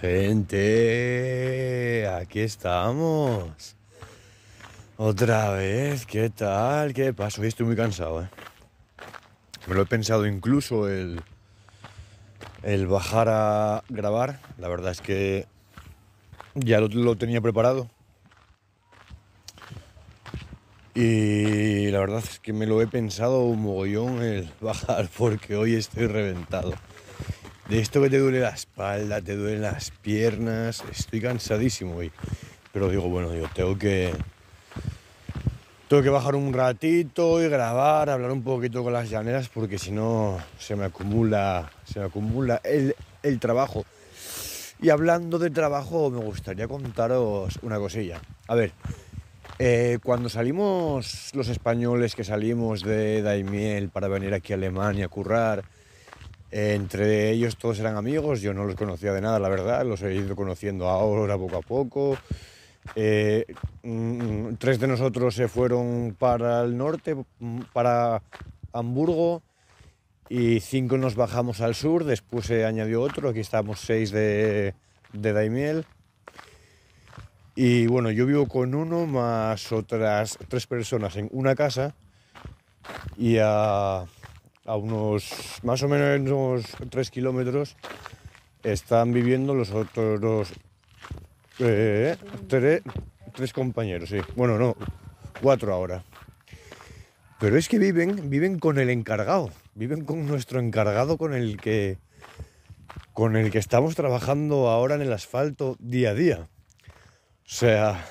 Gente, aquí estamos. Otra vez, ¿qué tal? ¿Qué pasó? Hoy estoy muy cansado, ¿eh? Me lo he pensado incluso el, el bajar a grabar. La verdad es que ya lo, lo tenía preparado. Y la verdad es que me lo he pensado un mogollón el bajar porque hoy estoy reventado de esto que te duele la espalda, te duelen las piernas, estoy cansadísimo hoy. Pero digo, bueno, yo tengo que tengo que bajar un ratito y grabar, hablar un poquito con las llaneras porque si no se me acumula, se acumula el, trabajo. Y hablando de trabajo me gustaría contaros una cosilla. A ver, eh, cuando salimos los españoles que salimos de Daimiel para venir aquí a Alemania a currar, entre ellos todos eran amigos, yo no los conocía de nada, la verdad, los he ido conociendo ahora poco a poco. Eh, mm, tres de nosotros se fueron para el norte, mm, para Hamburgo, y cinco nos bajamos al sur, después se añadió otro, aquí estamos seis de, Daimiel. Y bueno, yo vivo con uno más otras tres personas en una casa y a a unos más o menos unos 3 kilómetros, están viviendo los otros dos, eh, tres, tres, compañeros, sí. Bueno, no, cuatro ahora. Pero es que viven, viven con el encargado, viven con nuestro encargado con el que con el que estamos trabajando ahora en el asfalto día a día. O sea,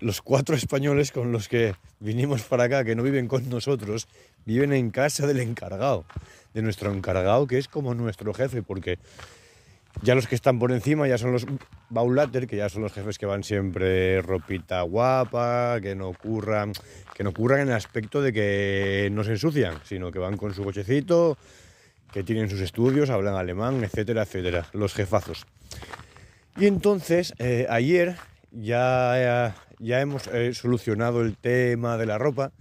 los, cuatro españoles con los que vinimos para acá, que no viven con nosotros, viven en casa del encargado, de nuestro encargado, que es como nuestro jefe, porque ya los que están por encima ya son los baulater, que ya son los jefes que van siempre ropita guapa, que no ocurran que no en el aspecto de que no se ensucian, sino que van con su cochecito, que tienen sus estudios, hablan alemán, etcétera, etcétera, los jefazos. Y entonces, eh, ayer ya, eh, ya hemos eh, solucionado el tema de la ropa.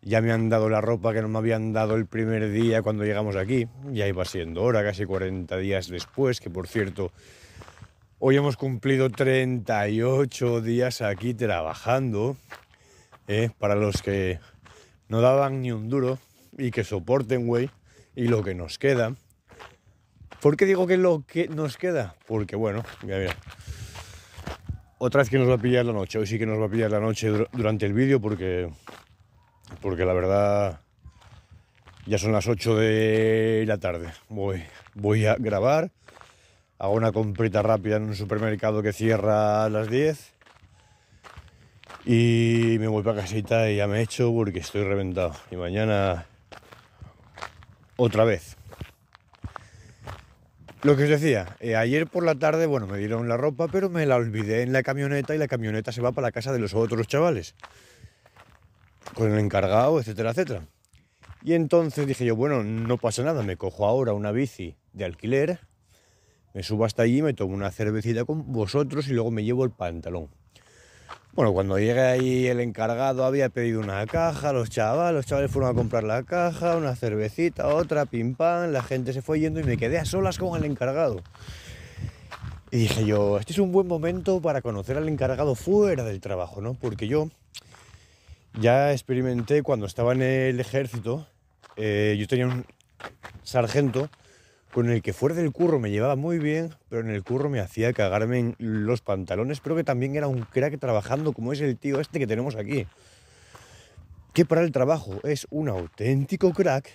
Ya me han dado la ropa que no me habían dado el primer día cuando llegamos aquí. Ya iba siendo hora, casi 40 días después, que por cierto, hoy hemos cumplido 38 días aquí trabajando. Eh, para los que no daban ni un duro y que soporten, güey, y lo que nos queda. ¿Por qué digo que lo que nos queda? Porque bueno, mira, mira. Otra vez que nos va a pillar la noche, hoy sí que nos va a pillar la noche durante el vídeo porque, porque la verdad ya son las 8 de la tarde. Voy, voy a grabar, hago una comprita rápida en un supermercado que cierra a las 10 y me voy para casita y ya me he hecho porque estoy reventado. Y mañana otra vez, lo que os decía, eh, ayer por la tarde, bueno, me dieron la ropa, pero me la olvidé en la camioneta y la camioneta se va para la casa de los otros chavales, con el encargado, etcétera, etcétera. Y entonces dije yo, bueno, no pasa nada, me cojo ahora una bici de alquiler, me subo hasta allí, me tomo una cervecita con vosotros y luego me llevo el pantalón. Bueno, cuando llegué ahí el encargado había pedido una caja, los chavales, los chavales fueron a comprar la caja, una cervecita, otra, pim pam, la gente se fue yendo y me quedé a solas con el encargado. Y dije yo, este es un buen momento para conocer al encargado fuera del trabajo, ¿no? Porque yo ya experimenté cuando estaba en el ejército, eh, yo tenía un sargento con el que fuera del curro me llevaba muy bien, pero en el curro me hacía cagarme los pantalones, pero que también era un crack trabajando como es el tío este que tenemos aquí, que para el trabajo es un auténtico crack,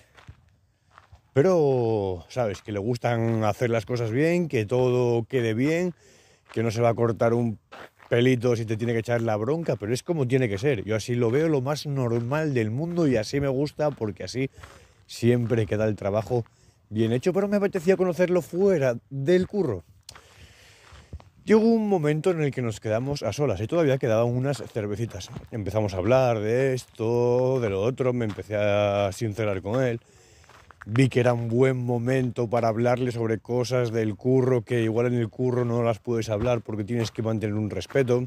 pero, sabes, que le gustan hacer las cosas bien, que todo quede bien, que no se va a cortar un pelito si te tiene que echar la bronca, pero es como tiene que ser, yo así lo veo lo más normal del mundo y así me gusta porque así siempre queda el trabajo bien hecho, pero me apetecía conocerlo fuera del curro. Llegó un momento en el que nos quedamos a solas y todavía quedaban unas cervecitas. Empezamos a hablar de esto, de lo otro, me empecé a sincerar con él. Vi que era un buen momento para hablarle sobre cosas del curro, que igual en el curro no las puedes hablar porque tienes que mantener un respeto.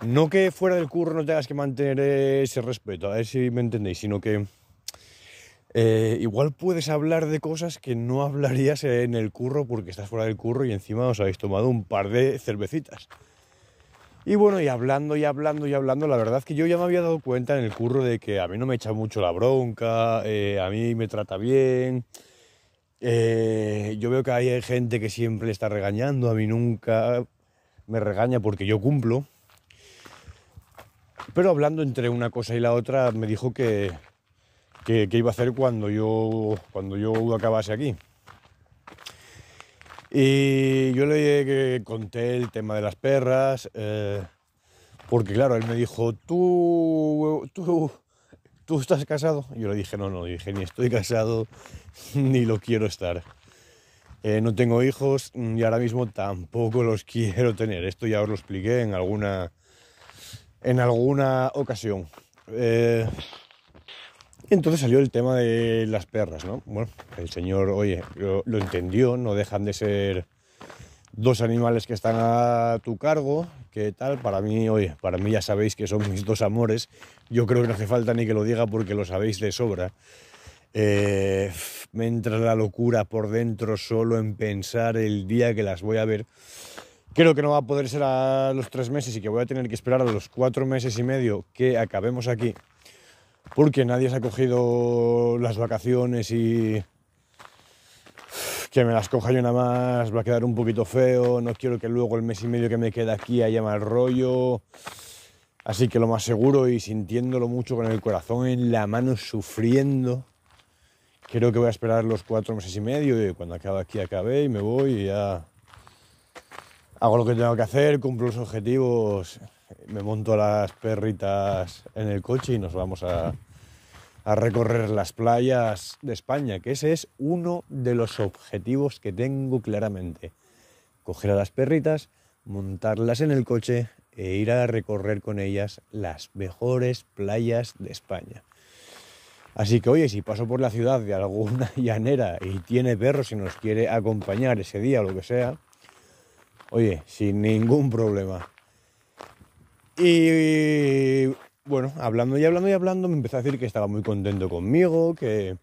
No que fuera del curro no tengas que mantener ese respeto, a ver si me entendéis, sino que eh, igual puedes hablar de cosas que no hablarías en el curro porque estás fuera del curro y encima os habéis tomado un par de cervecitas. Y bueno, y hablando y hablando y hablando, la verdad es que yo ya me había dado cuenta en el curro de que a mí no me echa mucho la bronca, eh, a mí me trata bien. Eh, yo veo que hay gente que siempre está regañando, a mí nunca me regaña porque yo cumplo. Pero hablando entre una cosa y la otra, me dijo que, que, iba a hacer cuando yo, cuando yo acabase aquí. Y yo le conté el tema de las perras, eh, porque claro, él me dijo, tú, tú, tú estás casado. yo le dije, no, no, dije, ni estoy casado, ni lo quiero estar. Eh, no tengo hijos y ahora mismo tampoco los quiero tener. Esto ya os lo expliqué en alguna, en alguna ocasión. Eh, entonces salió el tema de las perras, ¿no? Bueno, el señor, oye, lo, entendió, no dejan de ser dos animales que están a tu cargo, ¿qué tal? Para mí, oye, para mí ya sabéis que son mis dos amores, yo creo que no hace falta ni que lo diga porque lo sabéis de sobra. Eh, me entra la locura por dentro solo en pensar el día que las voy a ver. Creo que no va a poder ser a los tres meses y que voy a tener que esperar a los cuatro meses y medio que acabemos aquí porque nadie se ha cogido las vacaciones y que me las coja yo nada más, va a quedar un poquito feo, no quiero que luego el mes y medio que me queda aquí haya mal rollo. Así que lo más seguro y sintiéndolo mucho con el corazón en la mano, sufriendo, creo que voy a esperar los cuatro meses y medio y cuando acabe aquí acabé y me voy y ya hago lo que tengo que hacer, cumplo los objetivos me monto las perritas en el coche y nos vamos a, a recorrer las playas de España, que ese es uno de los objetivos que tengo claramente. Coger a las perritas, montarlas en el coche e ir a recorrer con ellas las mejores playas de España. Así que oye, si paso por la ciudad de alguna llanera y tiene perros y nos quiere acompañar ese día o lo que sea, oye, sin ningún problema. Y bueno, hablando y hablando y hablando, me empezó a decir que estaba muy contento conmigo, que,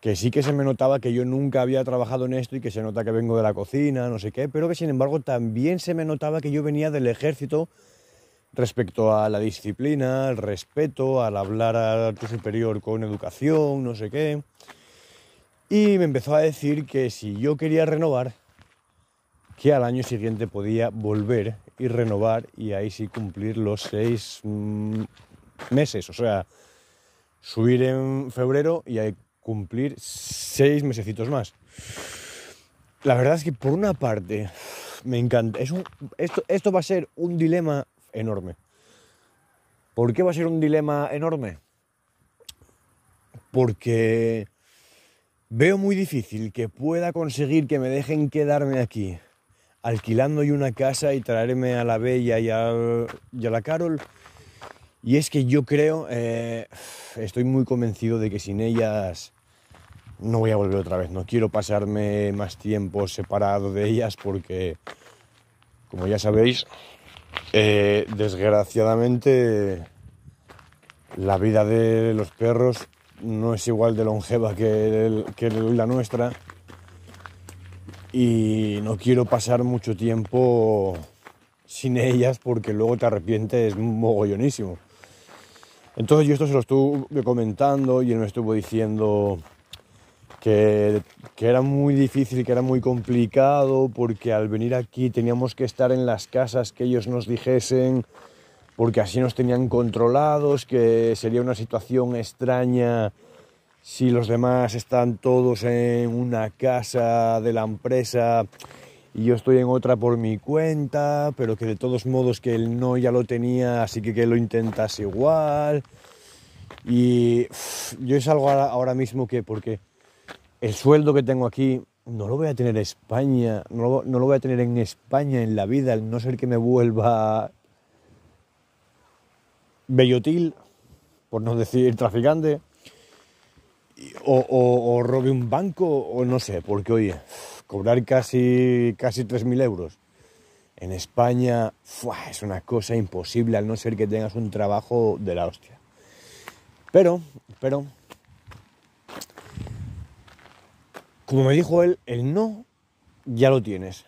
que sí que se me notaba que yo nunca había trabajado en esto y que se nota que vengo de la cocina, no sé qué, pero que sin embargo también se me notaba que yo venía del ejército respecto a la disciplina, al respeto, al hablar al arte superior con educación, no sé qué. Y me empezó a decir que si yo quería renovar, que al año siguiente podía volver y renovar y ahí sí cumplir los seis mm, meses. O sea, subir en febrero y ahí cumplir seis mesecitos más. La verdad es que por una parte me encanta. esto, esto va a ser un dilema enorme. ¿Por qué va a ser un dilema enorme? Porque veo muy difícil que pueda conseguir que me dejen quedarme aquí alquilando yo una casa y traerme a la Bella y a, la Carol. Y es que yo creo, eh, estoy muy convencido de que sin ellas no voy a volver otra vez. No quiero pasarme más tiempo separado de ellas porque, como ya sabéis, eh, desgraciadamente la vida de los perros no es igual de longeva que, que la nuestra y no quiero pasar mucho tiempo sin ellas porque luego te arrepientes mogollonísimo. Entonces yo esto se lo estuve comentando y él me estuvo diciendo que, que, era muy difícil, que era muy complicado porque al venir aquí teníamos que estar en las casas que ellos nos dijesen porque así nos tenían controlados, que sería una situación extraña si los demás están todos en una casa de la empresa y yo estoy en otra por mi cuenta, pero que de todos modos que él no ya lo tenía, así que que lo intentas igual. Y yo es algo ahora mismo que, porque el sueldo que tengo aquí no lo voy a tener en España, no lo, no lo voy a tener en España en la vida, al no ser que me vuelva bellotil, por no decir traficante o, robe un banco o no sé, porque oye, cobrar casi, casi 3.000 euros en España es una cosa imposible al no ser que tengas un trabajo de la hostia. Pero, pero, como me dijo él, el no ya lo tienes.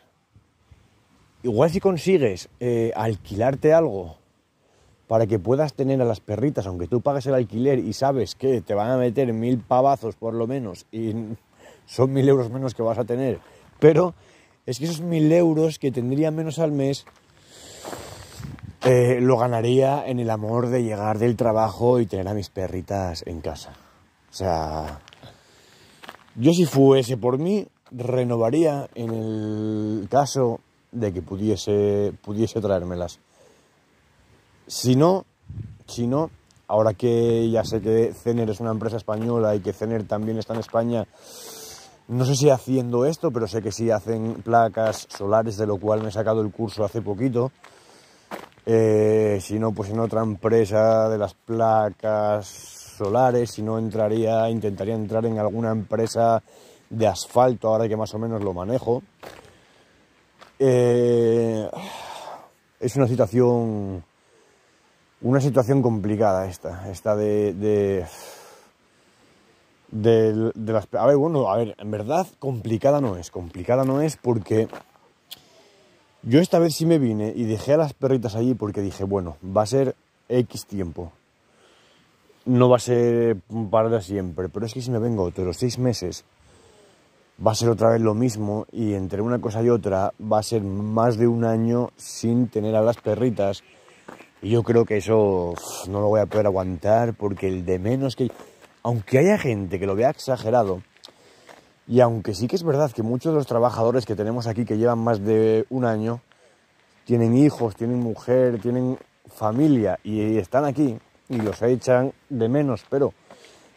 Igual si consigues eh, alquilarte algo para que puedas tener a las perritas, aunque tú pagues el alquiler y sabes que te van a meter mil pavazos por lo menos y son mil euros menos que vas a tener, pero es que esos mil euros que tendría menos al mes eh, lo ganaría en el amor de llegar del trabajo y tener a mis perritas en casa. O sea, yo si fuese por mí, renovaría en el caso de que pudiese, pudiese traérmelas. Si no, si no, ahora que ya sé que Cener es una empresa española y que Cener también está en España, no sé si haciendo esto, pero sé que sí hacen placas solares, de lo cual me he sacado el curso hace poquito. Eh, si no, pues en otra empresa de las placas solares, si no entraría, intentaría entrar en alguna empresa de asfalto, ahora que más o menos lo manejo. Eh, es una situación una situación complicada esta, esta de, de, las... A ver, bueno, a ver, en verdad complicada no es, complicada no es porque yo esta vez sí me vine y dejé a las perritas allí porque dije, bueno, va a ser X tiempo, no va a ser para siempre, pero es que si me vengo otros los seis meses va a ser otra vez lo mismo y entre una cosa y otra va a ser más de un año sin tener a las perritas y yo creo que eso no lo voy a poder aguantar porque el de menos que... Aunque haya gente que lo vea exagerado, y aunque sí que es verdad que muchos de los trabajadores que tenemos aquí que llevan más de un año, tienen hijos, tienen mujer, tienen familia y están aquí y los echan de menos, pero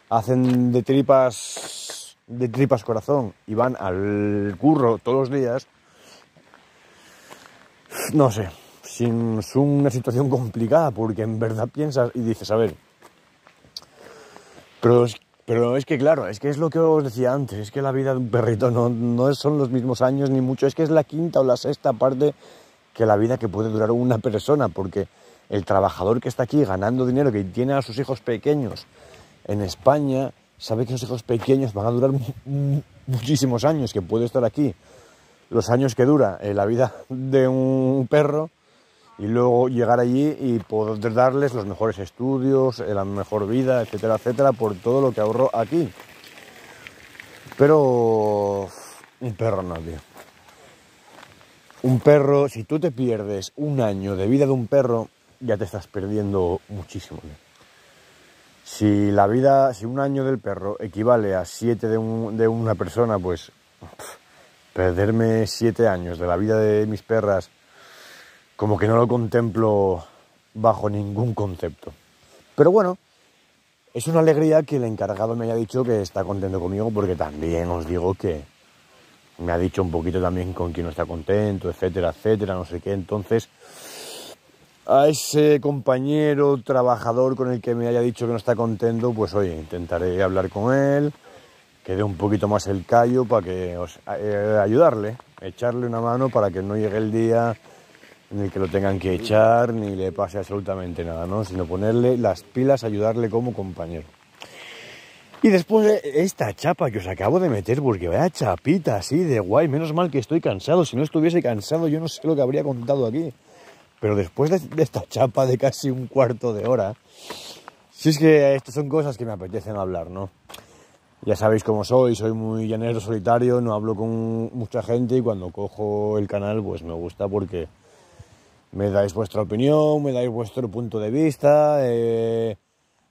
hacen de tripas de tripas corazón y van al curro todos los días. No sé, es una situación complicada porque en verdad piensas y dices, a ver, pero es, pero es que claro, es que es lo que os decía antes, es que la vida de un perrito no, no son los mismos años ni mucho, es que es la quinta o la sexta parte que la vida que puede durar una persona, porque el trabajador que está aquí ganando dinero, que tiene a sus hijos pequeños en España, sabe que sus hijos pequeños van a durar muchísimos años, que puede estar aquí los años que dura eh, la vida de un perro y luego llegar allí y poder darles los mejores estudios, eh, la mejor vida, etcétera, etcétera, por todo lo que ahorro aquí. Pero un perro no, Un perro, si tú te pierdes un año de vida de un perro, ya te estás perdiendo muchísimo. Si la vida, si un año del perro equivale a siete de, una persona, pues perderme siete años de la vida de mis perras como que no lo contemplo bajo ningún concepto. Pero bueno, es una alegría que el encargado me haya dicho que está contento conmigo, porque también os digo que me ha dicho un poquito también con quien no está contento, etcétera, etcétera, no sé qué. Entonces, a ese compañero, trabajador con el que me haya dicho que no está contento, pues oye, intentaré hablar con él, que dé un poquito más el callo para que os eh, ayudarle, echarle una mano para que no llegue el día ni que lo tengan que echar ni le pase absolutamente nada, ¿no? Sino ponerle las pilas, ayudarle como compañero. Y después de esta chapa que os acabo de meter, porque vaya chapita así de guay, menos mal que estoy cansado, si no estuviese cansado yo no sé lo que habría contado aquí. Pero después de esta chapa de casi un cuarto de hora, si es que estas son cosas que me apetecen hablar, ¿no? Ya sabéis cómo soy, soy muy llanero solitario, no hablo con mucha gente y cuando cojo el canal pues me gusta porque me dais vuestra opinión, me dais vuestro punto de vista. Eh,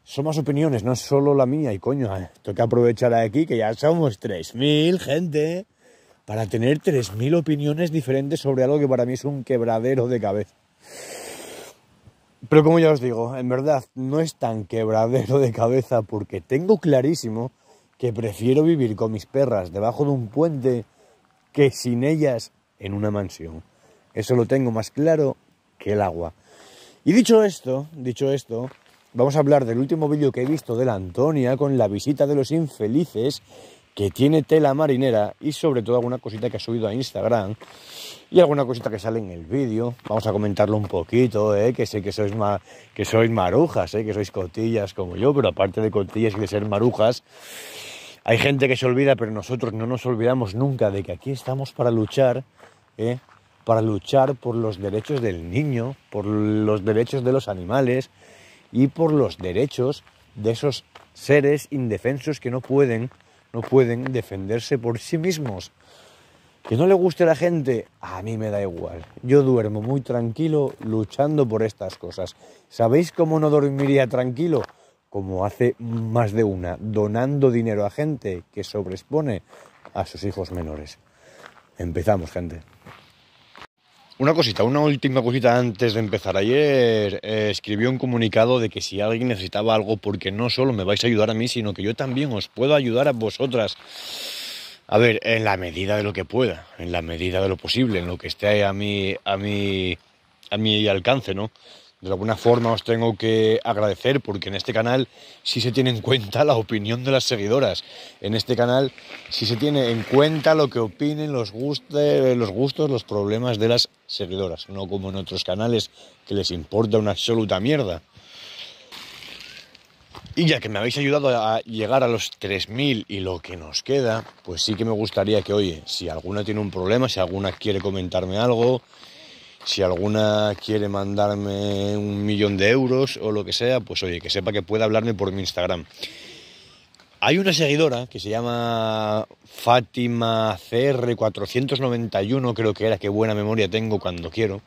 son más opiniones, no es solo la mía. Y coño, eh, tengo que aprovechar aquí que ya somos 3.000 gente para tener 3.000 opiniones diferentes sobre algo que para mí es un quebradero de cabeza. Pero como ya os digo, en verdad no es tan quebradero de cabeza porque tengo clarísimo que prefiero vivir con mis perras debajo de un puente que sin ellas en una mansión. Eso lo tengo más claro el agua. Y dicho esto, dicho esto, vamos a hablar del último vídeo que he visto de la Antonia con la visita de los infelices que tiene tela marinera y sobre todo alguna cosita que ha subido a Instagram y alguna cosita que sale en el vídeo. Vamos a comentarlo un poquito, eh, que sé que sois, que sois marujas, eh, que sois cotillas como yo, pero aparte de cotillas y de ser marujas, hay gente que se olvida, pero nosotros no nos olvidamos nunca de que aquí estamos para luchar eh, para luchar por los derechos del niño, por los derechos de los animales y por los derechos de esos seres indefensos que no pueden, no pueden defenderse por sí mismos. Que no le guste a la gente, a mí me da igual. Yo duermo muy tranquilo luchando por estas cosas. ¿Sabéis cómo no dormiría tranquilo? Como hace más de una, donando dinero a gente que sobrespone a sus hijos menores. Empezamos, gente. Una cosita, una última cosita antes de empezar. Ayer eh, escribió un comunicado de que si alguien necesitaba algo, porque no solo me vais a ayudar a mí, sino que yo también os puedo ayudar a vosotras. A ver, en la medida de lo que pueda, en la medida de lo posible, en lo que esté a mí, a mí, a mi alcance, ¿no? de alguna forma os tengo que agradecer porque en este canal sí se tiene en cuenta la opinión de las seguidoras. En este canal sí se tiene en cuenta lo que opinen los, los gustos, los problemas de las seguidoras. No como en otros canales que les importa una absoluta mierda. Y ya que me habéis ayudado a llegar a los 3.000 y lo que nos queda, pues sí que me gustaría que, oye, si alguna tiene un problema, si alguna quiere comentarme algo, si alguna quiere mandarme un millón de euros o lo que sea, pues oye, que sepa que puede hablarme por mi Instagram. Hay una seguidora que se llama Fátima CR491, creo que era, qué buena memoria tengo cuando quiero,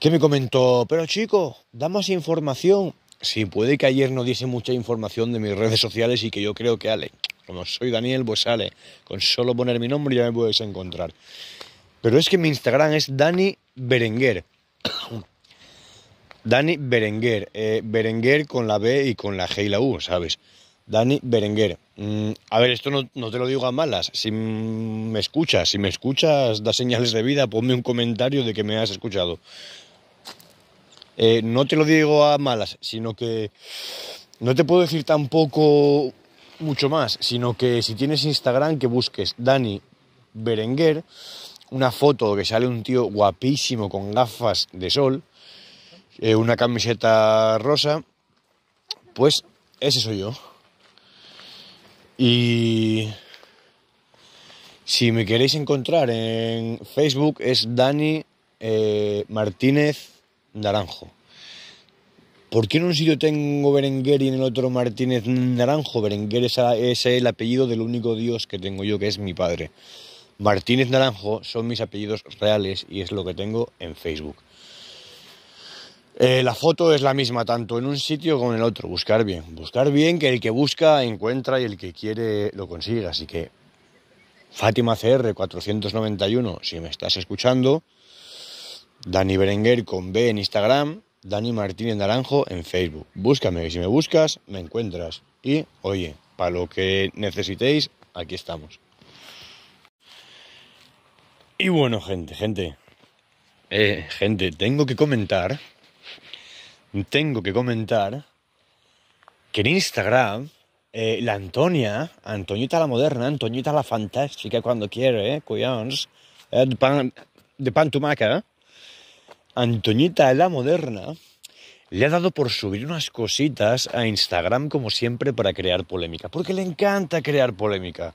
que me comentó, pero chico, da más información. Si puede que ayer no diese mucha información de mis redes sociales y que yo creo que Ale, como soy Daniel, pues Ale. con solo poner mi nombre ya me puedes encontrar. Pero es que mi Instagram es Dani Berenguer. Dani Berenguer. Eh, Berenguer con la B y con la G y la U, ¿sabes? Dani Berenguer. Mm, a ver, esto no, te lo digo a malas. Si me escuchas, si me escuchas, da señales de vida, ponme un comentario de que me has escuchado. Eh, no te lo digo a malas, sino que no te puedo decir tampoco mucho más, sino que si tienes Instagram que busques Dani Berenguer una foto que sale un tío guapísimo con gafas de sol, eh, una camiseta rosa, pues ese soy yo. Y si me queréis encontrar en Facebook es Dani eh, Martínez Naranjo. ¿Por qué en un sitio tengo Berenguer y en el otro Martínez Naranjo? Berenguer es el apellido del único dios que tengo yo, que es mi padre. Martínez Naranjo son mis apellidos reales y es lo que tengo en Facebook. Eh, la foto es la misma tanto en un sitio como en el otro. Buscar bien. Buscar bien que el que busca encuentra y el que quiere lo consiga. Así que Fátima CR 491, si me estás escuchando. Dani Berenguer con B en Instagram. Dani Martínez Naranjo en Facebook. Búscame, si me buscas, me encuentras. Y oye, para lo que necesitéis, aquí estamos. Y bueno, gente, gente. Eh, gente, tengo que comentar. Tengo que comentar que en Instagram eh, la Antonia, Antoñita la moderna, Antoñita la fantástica cuando quiere, eh, cuyons. Eh, de, pan, de pan Antoñita la moderna, le ha dado por subir unas cositas a Instagram como siempre para crear polémica, porque le encanta crear polémica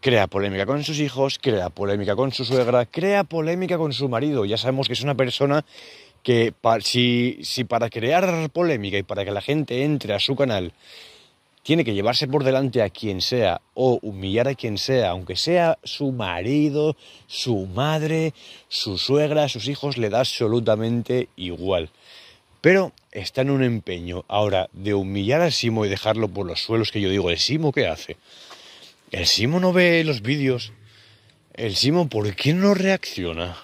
crea polémica con sus hijos, crea polémica con su suegra, crea polémica con su marido. Ya sabemos que es una persona que si, para crear polémica y para que la gente entre a su canal tiene que llevarse por delante a quien sea o humillar a quien sea, aunque sea su marido, su madre, su suegra, sus hijos, le da absolutamente igual. Pero está en un empeño ahora de humillar a Simo y dejarlo por los suelos que yo digo, ¿el Simo qué hace? El Simo no ve los vídeos. El Simo, ¿por qué no reacciona?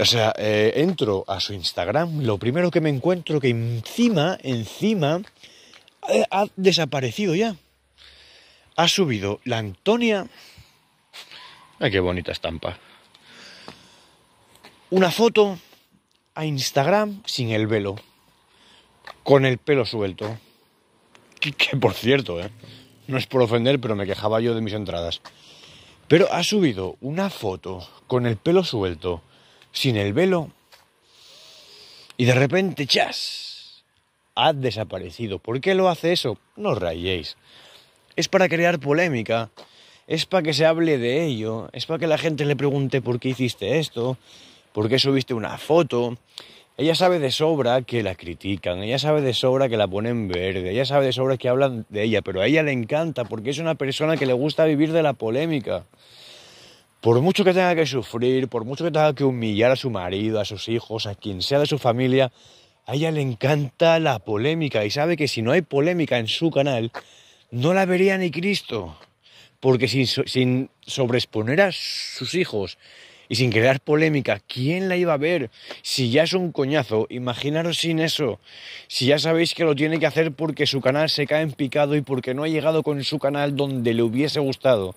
O sea, eh, entro a su Instagram, lo primero que me encuentro que encima, encima, eh, ha desaparecido ya. Ha subido la Antonia. Ay, qué bonita estampa. Una foto a Instagram sin el velo. Con el pelo suelto. que por cierto, ¿eh? no es por ofender, pero me quejaba yo de mis entradas. Pero ha subido una foto con el pelo suelto, sin el velo, y de repente, ¡chas! Ha desaparecido. ¿Por qué lo hace eso? No os rayéis. Es para crear polémica, es para que se hable de ello, es para que la gente le pregunte por qué hiciste esto, por qué subiste una foto, ella sabe de sobra que la critican, ella sabe de sobra que la ponen verde, ella sabe de sobra que hablan de ella, pero a ella le encanta porque es una persona que le gusta vivir de la polémica. Por mucho que tenga que sufrir, por mucho que tenga que humillar a su marido, a sus hijos, a quien sea de su familia, a ella le encanta la polémica y sabe que si no hay polémica en su canal, no la vería ni Cristo. Porque sin, sin sobreexponer a sus hijos y sin crear polémica. ¿Quién la iba a ver? Si ya es un coñazo, imaginaros sin eso. Si ya sabéis que lo tiene que hacer porque su canal se cae en picado y porque no ha llegado con su canal donde le hubiese gustado.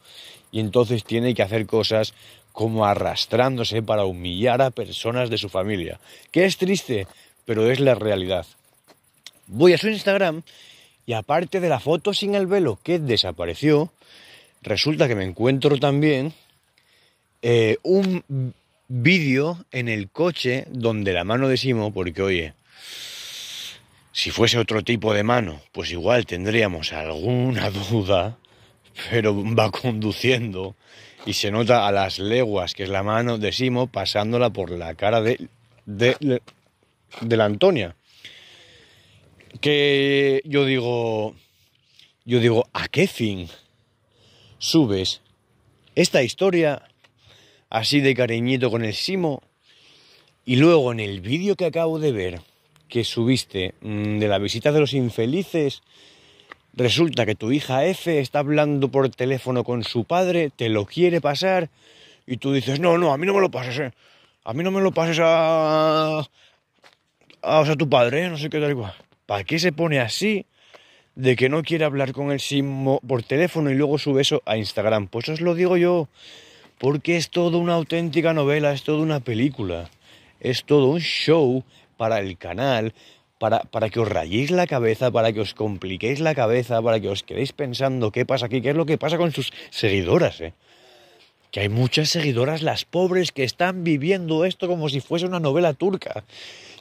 Y entonces tiene que hacer cosas como arrastrándose para humillar a personas de su familia. Que es triste, pero es la realidad. Voy a su Instagram y aparte de la foto sin el velo que desapareció, resulta que me encuentro también eh, un vídeo en el coche donde la mano de Simo, porque oye, si fuese otro tipo de mano, pues igual tendríamos alguna duda, pero va conduciendo y se nota a las leguas que es la mano de Simo pasándola por la cara de, de, de la Antonia. Que yo digo, yo digo, ¿a qué fin subes esta historia así de cariñito con el Simo. Y luego en el vídeo que acabo de ver, que subiste mm, de la visita de los infelices, resulta que tu hija F está hablando por teléfono con su padre, te lo quiere pasar, y tú dices, no, no, a mí no me lo pases, eh. a mí no me lo pases a, tu padre, eh, no sé qué tal y ¿Para qué se pone así de que no quiere hablar con el Simo por teléfono y luego sube eso a Instagram? Pues os lo digo yo, porque es todo una auténtica novela, es todo una película, es todo un show para el canal, para, para, que os rayéis la cabeza, para que os compliquéis la cabeza, para que os quedéis pensando qué pasa aquí, qué es lo que pasa con sus seguidoras, ¿eh? Que hay muchas seguidoras, las pobres, que están viviendo esto como si fuese una novela turca,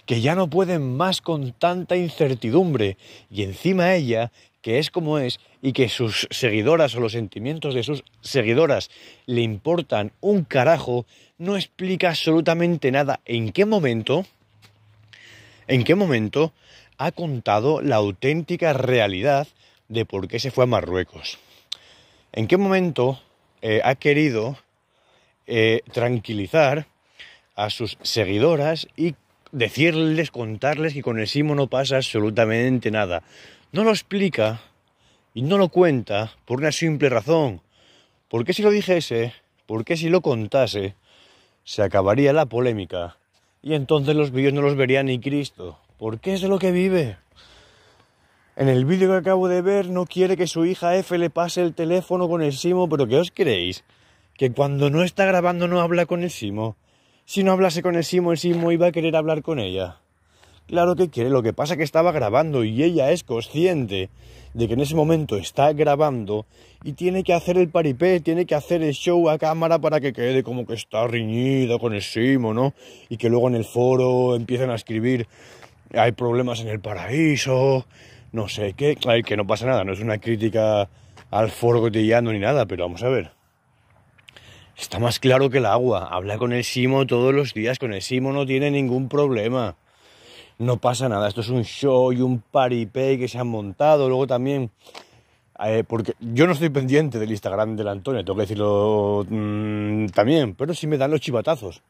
que ya no pueden más con tanta incertidumbre. Y encima ella que es como es y que sus seguidoras o los sentimientos de sus seguidoras le importan un carajo, no explica absolutamente nada en qué momento, en qué momento ha contado la auténtica realidad de por qué se fue a Marruecos. ¿En qué momento eh, ha querido eh, tranquilizar a sus seguidoras y decirles, contarles que con el Simo no pasa absolutamente nada? no lo explica y no lo cuenta por una simple razón. Porque si lo dijese, porque si lo contase, se acabaría la polémica y entonces los vídeos no los vería ni Cristo. Porque es de lo que vive. En el vídeo que acabo de ver no quiere que su hija F le pase el teléfono con el Simo, pero ¿qué os creéis? Que cuando no está grabando no habla con el Simo. Si no hablase con el Simo, el Simo iba a querer hablar con ella. Claro que quiere, lo que pasa es que estaba grabando y ella es consciente de que en ese momento está grabando y tiene que hacer el paripé, tiene que hacer el show a cámara para que quede como que está riñida con el Simo, ¿no? Y que luego en el foro empiezan a escribir, hay problemas en el paraíso, no sé qué, Ay, que no pasa nada, no es una crítica al foro cotillando ni nada, pero vamos a ver. Está más claro que el agua, habla con el Simo todos los días, con el Simo no tiene ningún problema no pasa nada. Esto es un show y un paripé que se han montado. Luego también, eh, porque yo no estoy pendiente del Instagram del Antonio, tengo que decirlo mm, también, pero sí me dan los chivatazos.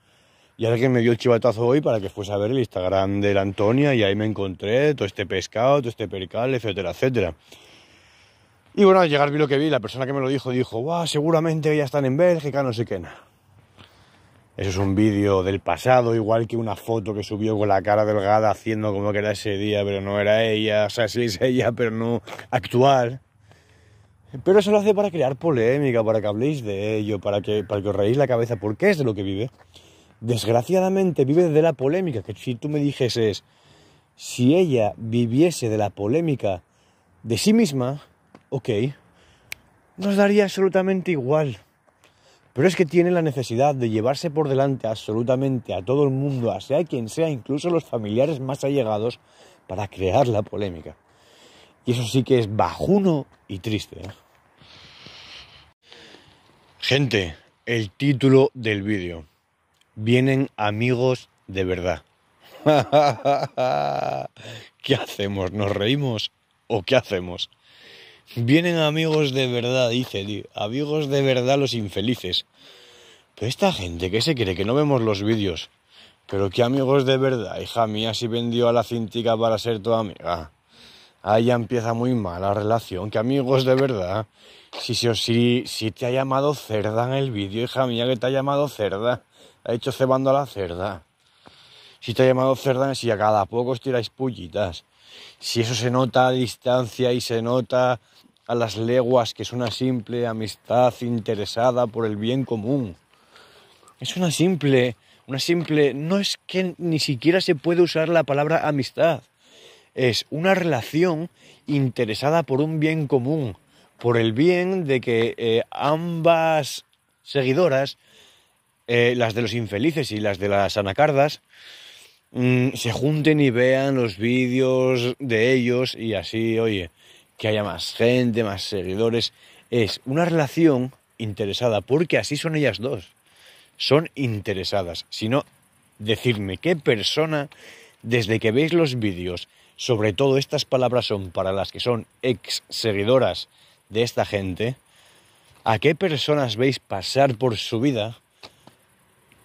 Y que me dio el chivatazo hoy para que fuese a ver el Instagram la Antonia y ahí me encontré todo este pescado, todo este percal, etcétera, etcétera. Y bueno, al llegar vi lo que vi, la persona que me lo dijo dijo, guau, seguramente ya están en Bélgica, no sé qué. Eso es un vídeo del pasado, igual que una foto que subió con la cara delgada haciendo como que era ese día, pero no era ella. O sea, sí es ella, pero no actual. Pero eso lo hace para crear polémica, para que habléis de ello, para que, para que os reís la cabeza, porque es de lo que vive. Desgraciadamente vive de la polémica, que si tú me dijeses, si ella viviese de la polémica de sí misma, ok, nos daría absolutamente igual pero es que tiene la necesidad de llevarse por delante absolutamente a todo el mundo, a sea quien sea, incluso los familiares más allegados, para crear la polémica. Y eso sí que es bajuno y triste. ¿eh? Gente, el título del vídeo. Vienen amigos de verdad. ¿Qué hacemos? ¿Nos reímos? ¿O qué hacemos? Vienen amigos de verdad, dice, Amigos de verdad los infelices. Pero esta gente ¿qué se cree que no vemos los vídeos. Pero qué amigos de verdad, hija mía, si vendió a la cintica para ser tu amiga. Ahí ya empieza muy mal la relación. Que amigos de verdad. Si, si, si, si te ha llamado cerda en el vídeo, hija mía, que te ha llamado cerda. Ha hecho cebando a la cerda. Si te ha llamado cerda, si a cada poco os tiráis pullitas. Si eso se nota a distancia y se nota a las leguas que es una simple amistad interesada por el bien común. Es una simple, una simple, no es que ni siquiera se puede usar la palabra amistad. Es una relación interesada por un bien común, por el bien de que eh, ambas seguidoras, eh, las de los infelices y las de las anacardas, mm, se junten y vean los vídeos de ellos y así, oye, que haya más gente, más seguidores. Es una relación interesada, porque así son ellas dos. Son interesadas. Si no, decirme qué persona, desde que veis los vídeos, sobre todo estas palabras son para las que son ex seguidoras de esta gente, a qué personas veis pasar por su vida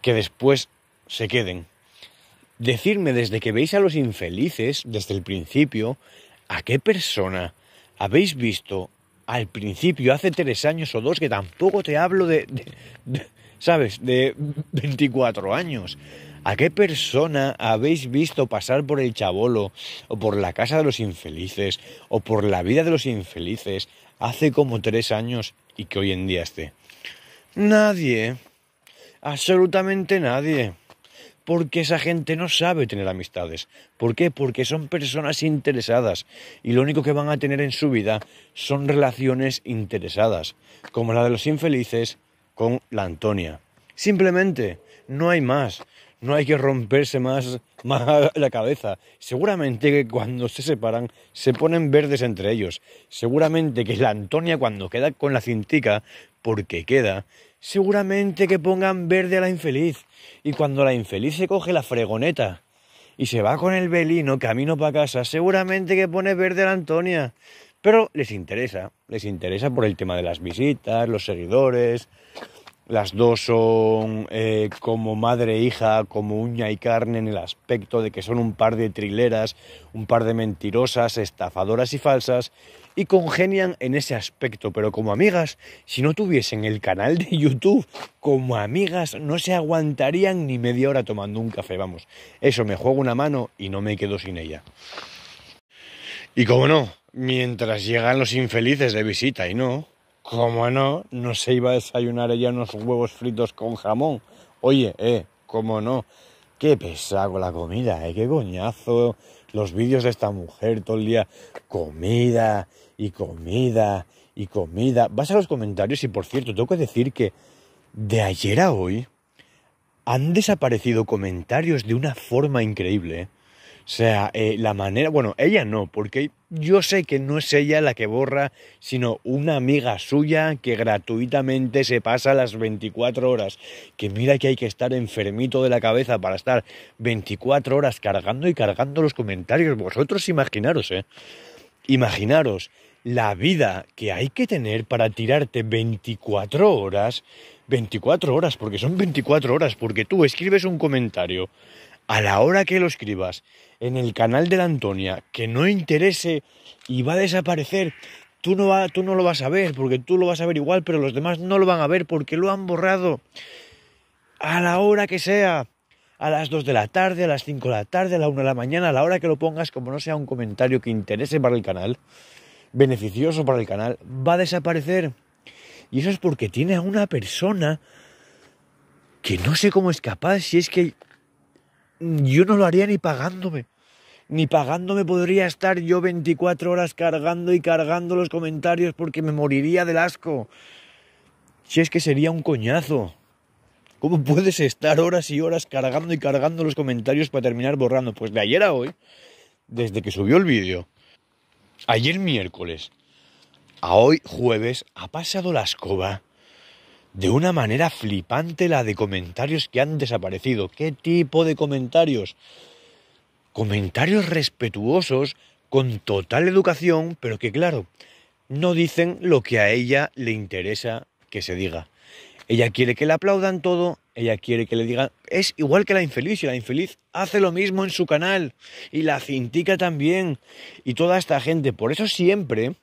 que después se queden. Decirme desde que veis a los infelices, desde el principio, a qué persona habéis visto al principio, hace tres años o dos, que tampoco te hablo de, ¿sabes?, de 24 años. ¿A qué persona habéis visto pasar por el chabolo o por la casa de los infelices o por la vida de los infelices hace como tres años y que hoy en día esté? Nadie. Absolutamente nadie porque esa gente no sabe tener amistades. ¿Por qué? Porque son personas interesadas y lo único que van a tener en su vida son relaciones interesadas, como la de los infelices con la Antonia. Simplemente, no hay más. No hay que romperse más, la cabeza. Seguramente que cuando se separan se ponen verdes entre ellos. Seguramente que la Antonia cuando queda con la cintica, porque queda, seguramente que pongan verde a la infeliz. Y cuando la infeliz se coge la fregoneta y se va con el velino camino para casa, seguramente que pone verde a la Antonia. Pero les interesa, les interesa por el tema de las visitas, los seguidores. Las dos son eh, como madre e hija, como uña y carne en el aspecto de que son un par de trileras, un par de mentirosas, estafadoras y falsas y congenian en ese aspecto, pero como amigas, si no tuviesen el canal de YouTube, como amigas no se aguantarían ni media hora tomando un café, vamos. Eso me juego una mano y no me quedo sin ella. Y cómo no, mientras llegan los infelices de visita y no, cómo no, no se iba a desayunar ella unos huevos fritos con jamón. Oye, eh, cómo no. Qué pesado la comida, ¿eh? qué coñazo. Los vídeos de esta mujer todo el día. Comida, y comida y comida. Vas a los comentarios y por cierto, tengo que decir que de ayer a hoy han desaparecido comentarios de una forma increíble. ¿eh? O sea, eh, la manera, bueno, ella no, porque yo sé que no es ella la que borra, sino una amiga suya que gratuitamente se pasa las 24 horas. Que mira que hay que estar enfermito de la cabeza para estar 24 horas cargando y cargando los comentarios. Vosotros imaginaros, ¿eh? Imaginaros la vida que hay que tener para tirarte 24 horas, 24 horas, porque son 24 horas, porque tú escribes un comentario a la hora que lo escribas en el canal de la Antonia que no interese y va a desaparecer, tú no, tú no lo vas a ver, porque tú lo vas a ver igual, pero los demás no lo van a ver porque lo han borrado a la hora que sea. A las 2 de la tarde, a las 5 de la tarde, a la 1 de la mañana, a la hora que lo pongas, como no sea un comentario que interese para el canal, beneficioso para el canal va a desaparecer. Y eso es porque tiene a una persona que no sé cómo es capaz, si es que yo no lo haría ni pagándome. Ni pagándome podría estar yo 24 horas cargando y cargando los comentarios porque me moriría del asco. Si es que sería un coñazo. ¿Cómo puedes estar horas y horas cargando y cargando los comentarios para terminar borrando? Pues de ayer a hoy, desde que subió el vídeo ayer miércoles a hoy jueves ha pasado la escoba de una manera flipante la de comentarios que han desaparecido. ¿Qué tipo de comentarios? Comentarios respetuosos, con total educación, pero que claro, no dicen lo que a ella le interesa que se diga. Ella quiere que le aplaudan todo ella quiere que le digan, es igual que la infeliz, y la infeliz hace lo mismo en su canal, y la cintica también, y toda esta gente. Por eso siempre,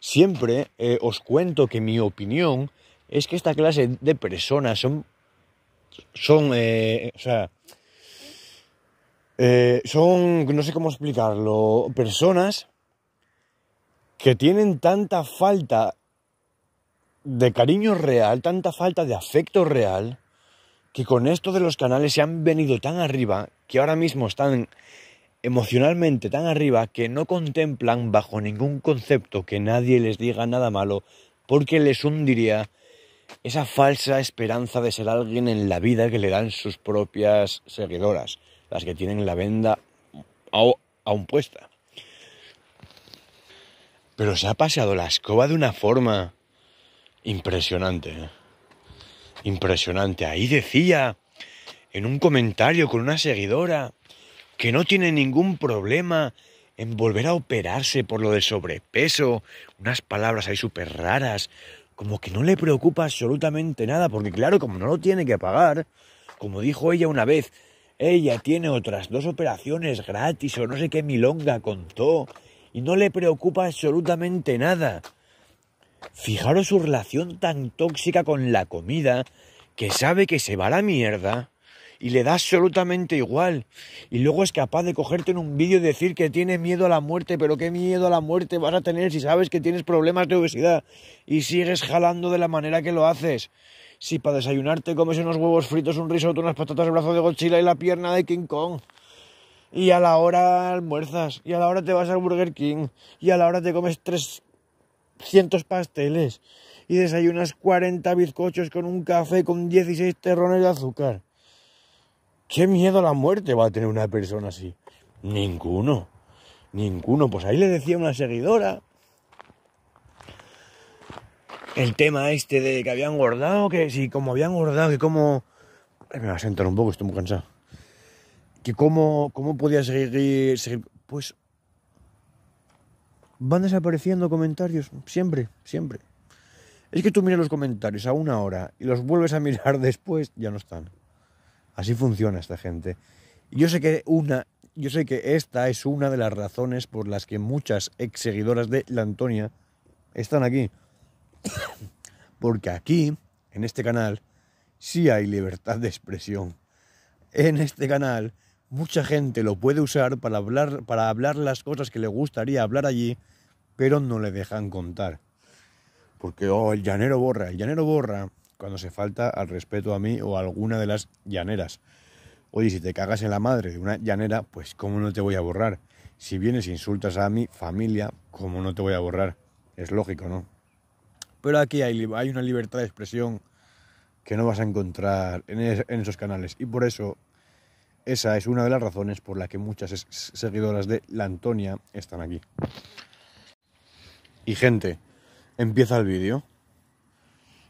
siempre eh, os cuento que mi opinión es que esta clase de personas son, son, eh, o sea, eh, son, no sé cómo explicarlo, personas que tienen tanta falta de cariño real, tanta falta de afecto real, que con esto de los canales se han venido tan arriba, que ahora mismo están emocionalmente tan arriba, que no contemplan bajo ningún concepto que nadie les diga nada malo, porque les hundiría esa falsa esperanza de ser alguien en la vida que le dan sus propias seguidoras, las que tienen la venda aún puesta. Pero se ha pasado la escoba de una forma impresionante. ¿eh? Impresionante. Ahí decía, en un comentario con una seguidora, que no tiene ningún problema en volver a operarse por lo del sobrepeso. Unas palabras ahí súper raras. Como que no le preocupa absolutamente nada, porque claro, como no lo tiene que pagar, como dijo ella una vez, ella tiene otras dos operaciones gratis o no sé qué milonga contó y no le preocupa absolutamente nada. Fijaros su relación tan tóxica con la comida, que sabe que se va a la mierda y le da absolutamente igual. Y luego es capaz de cogerte en un vídeo y decir que tiene miedo a la muerte, pero qué miedo a la muerte vas a tener si sabes que tienes problemas de obesidad y sigues jalando de la manera que lo haces. Si para desayunarte comes unos huevos fritos, un risotto, unas patatas de brazo de Godzilla y la pierna de King Kong. Y a la hora almuerzas, y a la hora te vas al Burger King, y a la hora te comes tres cientos pasteles y desayunas 40 bizcochos con un café con 16 terrones de azúcar. ¿Qué miedo a la muerte va a tener una persona así? Ninguno. Ninguno. Pues ahí le decía una seguidora el tema este de que habían engordado, que si como habían engordado, que como... Me voy a sentar un poco, estoy muy cansado. Que cómo, cómo podía seguir, seguir... Pues Van desapareciendo comentarios, siempre, siempre. Es que tú miras los comentarios a una hora y los vuelves a mirar después, ya no están. Así funciona esta gente. Yo sé que una, yo sé que esta es una de las razones por las que muchas ex seguidoras de la Antonia están aquí. Porque aquí, en este canal, sí hay libertad de expresión. En este canal mucha gente lo puede usar para hablar, para hablar las cosas que le gustaría hablar allí, pero no le dejan contar. Porque, oh, el llanero borra, el llanero borra cuando se falta al respeto a mí o a alguna de las llaneras. Oye, si te cagas en la madre de una llanera, pues cómo no te voy a borrar. Si vienes e insultas a mi familia, cómo no te voy a borrar. Es lógico, ¿no? Pero aquí hay, una libertad de expresión que no vas a encontrar en esos canales. Y por eso esa es una de las razones por las que muchas seguidoras de La Antonia están aquí. Y gente, empieza el vídeo.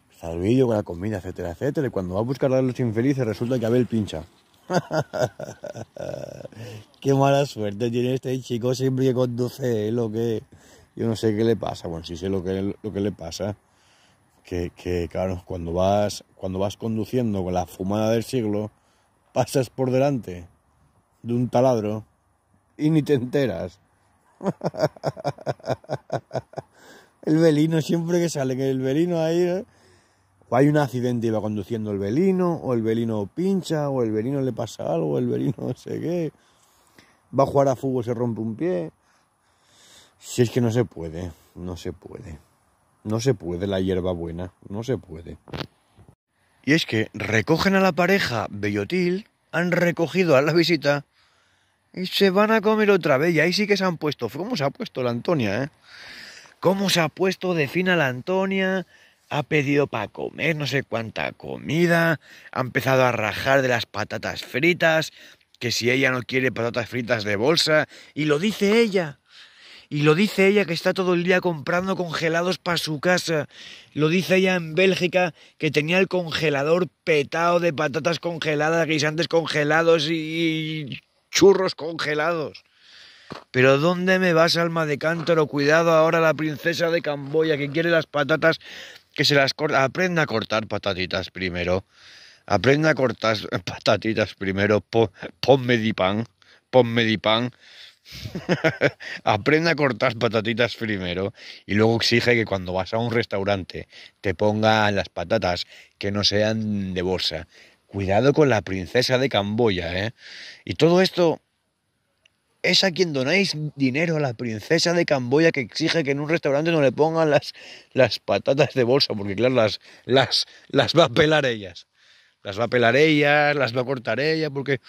Empieza el vídeo con la comida, etcétera, etcétera. Y cuando va a buscar a los infelices resulta que Abel pincha. qué mala suerte tiene este chico siempre que conduce, ¿eh? lo que... Yo no sé qué le pasa, bueno, sí sé lo que, lo que le pasa. Que, que, claro, cuando vas, cuando vas conduciendo con la fumada del siglo, pasas por delante de un taladro y ni te enteras. El velino, siempre que sale que el velino ahí, ¿eh? o hay un accidente y va conduciendo el velino, o el velino pincha, o el velino le pasa algo, el velino no sé qué, va a jugar a fútbol, se rompe un pie. Si es que no se puede, no se puede. No se puede la hierba buena, no se puede. Y es que recogen a la pareja Bellotil, han recogido a la visita y se van a comer otra vez. Y ahí sí que se han puesto. ¿Cómo se ha puesto la Antonia, eh? ¿Cómo se ha puesto de fin a la Antonia? Ha pedido para comer no sé cuánta comida. Ha empezado a rajar de las patatas fritas. Que si ella no quiere patatas fritas de bolsa. Y lo dice ella. Y lo dice ella que está todo el día comprando congelados para su casa. Lo dice ella en Bélgica que tenía el congelador petado de patatas congeladas, guisantes congelados y churros congelados. Pero ¿dónde me vas, alma de cántaro? Cuidado ahora la princesa de Camboya que quiere las patatas, que se las Aprenda a cortar patatitas primero. Aprenda a cortar patatitas primero. ponme di pan. Ponme di pan. Aprende a cortar patatitas primero y luego exige que cuando vas a un restaurante te pongan las patatas que no sean de bolsa. Cuidado con la princesa de Camboya, ¿eh? Y todo esto es a quien donáis dinero a la princesa de Camboya que exige que en un restaurante no le pongan las, las patatas de bolsa, porque claro, las, las, las va a pelar ellas. Las va a pelar ellas, las va a cortar ellas porque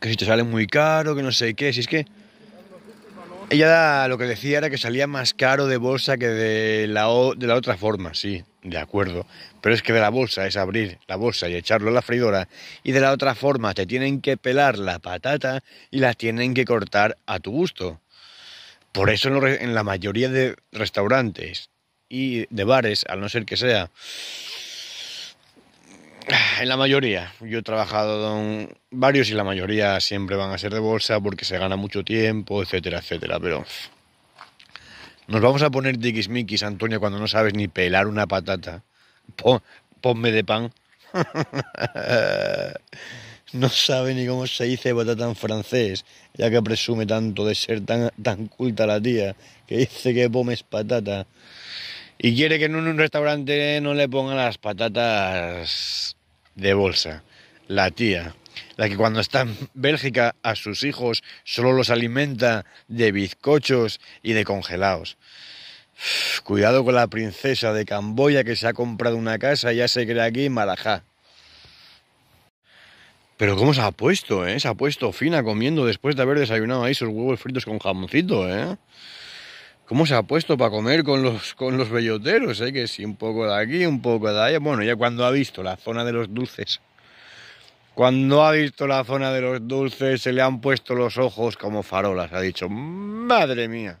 que si te sale muy caro, que no sé qué, si es que... Ella lo que decía era que salía más caro de bolsa que de la, de la otra forma, sí, de acuerdo. Pero es que de la bolsa es abrir la bolsa y echarlo a la freidora. Y de la otra forma te tienen que pelar la patata y la tienen que cortar a tu gusto. Por eso en, en la mayoría de restaurantes y de bares, al no ser que sea en la mayoría. Yo he trabajado varios y la mayoría siempre van a ser de bolsa porque se gana mucho tiempo, etcétera, etcétera. Pero nos vamos a poner tiquismiquis, Antonio, cuando no sabes ni pelar una patata. ponme de pan. no sabe ni cómo se dice patata en francés, ya que presume tanto de ser tan, tan culta la tía, que dice que pones patata y quiere que en un restaurante no le pongan las patatas de bolsa. La tía, la que cuando está en Bélgica a sus hijos solo los alimenta de bizcochos y de congelados. Cuidado con la princesa de Camboya que se ha comprado una casa y ya se cree aquí en Marajá. Pero cómo se ha puesto, ¿eh? Se ha puesto fina comiendo después de haber desayunado ahí sus huevos fritos con jamoncito, ¿eh? cómo se ha puesto para comer con los, con los belloteros, ¿eh? que sí, un poco de aquí, un poco de allá. Bueno, ya cuando ha visto la zona de los dulces, cuando ha visto la zona de los dulces, se le han puesto los ojos como farolas. Ha dicho, madre mía.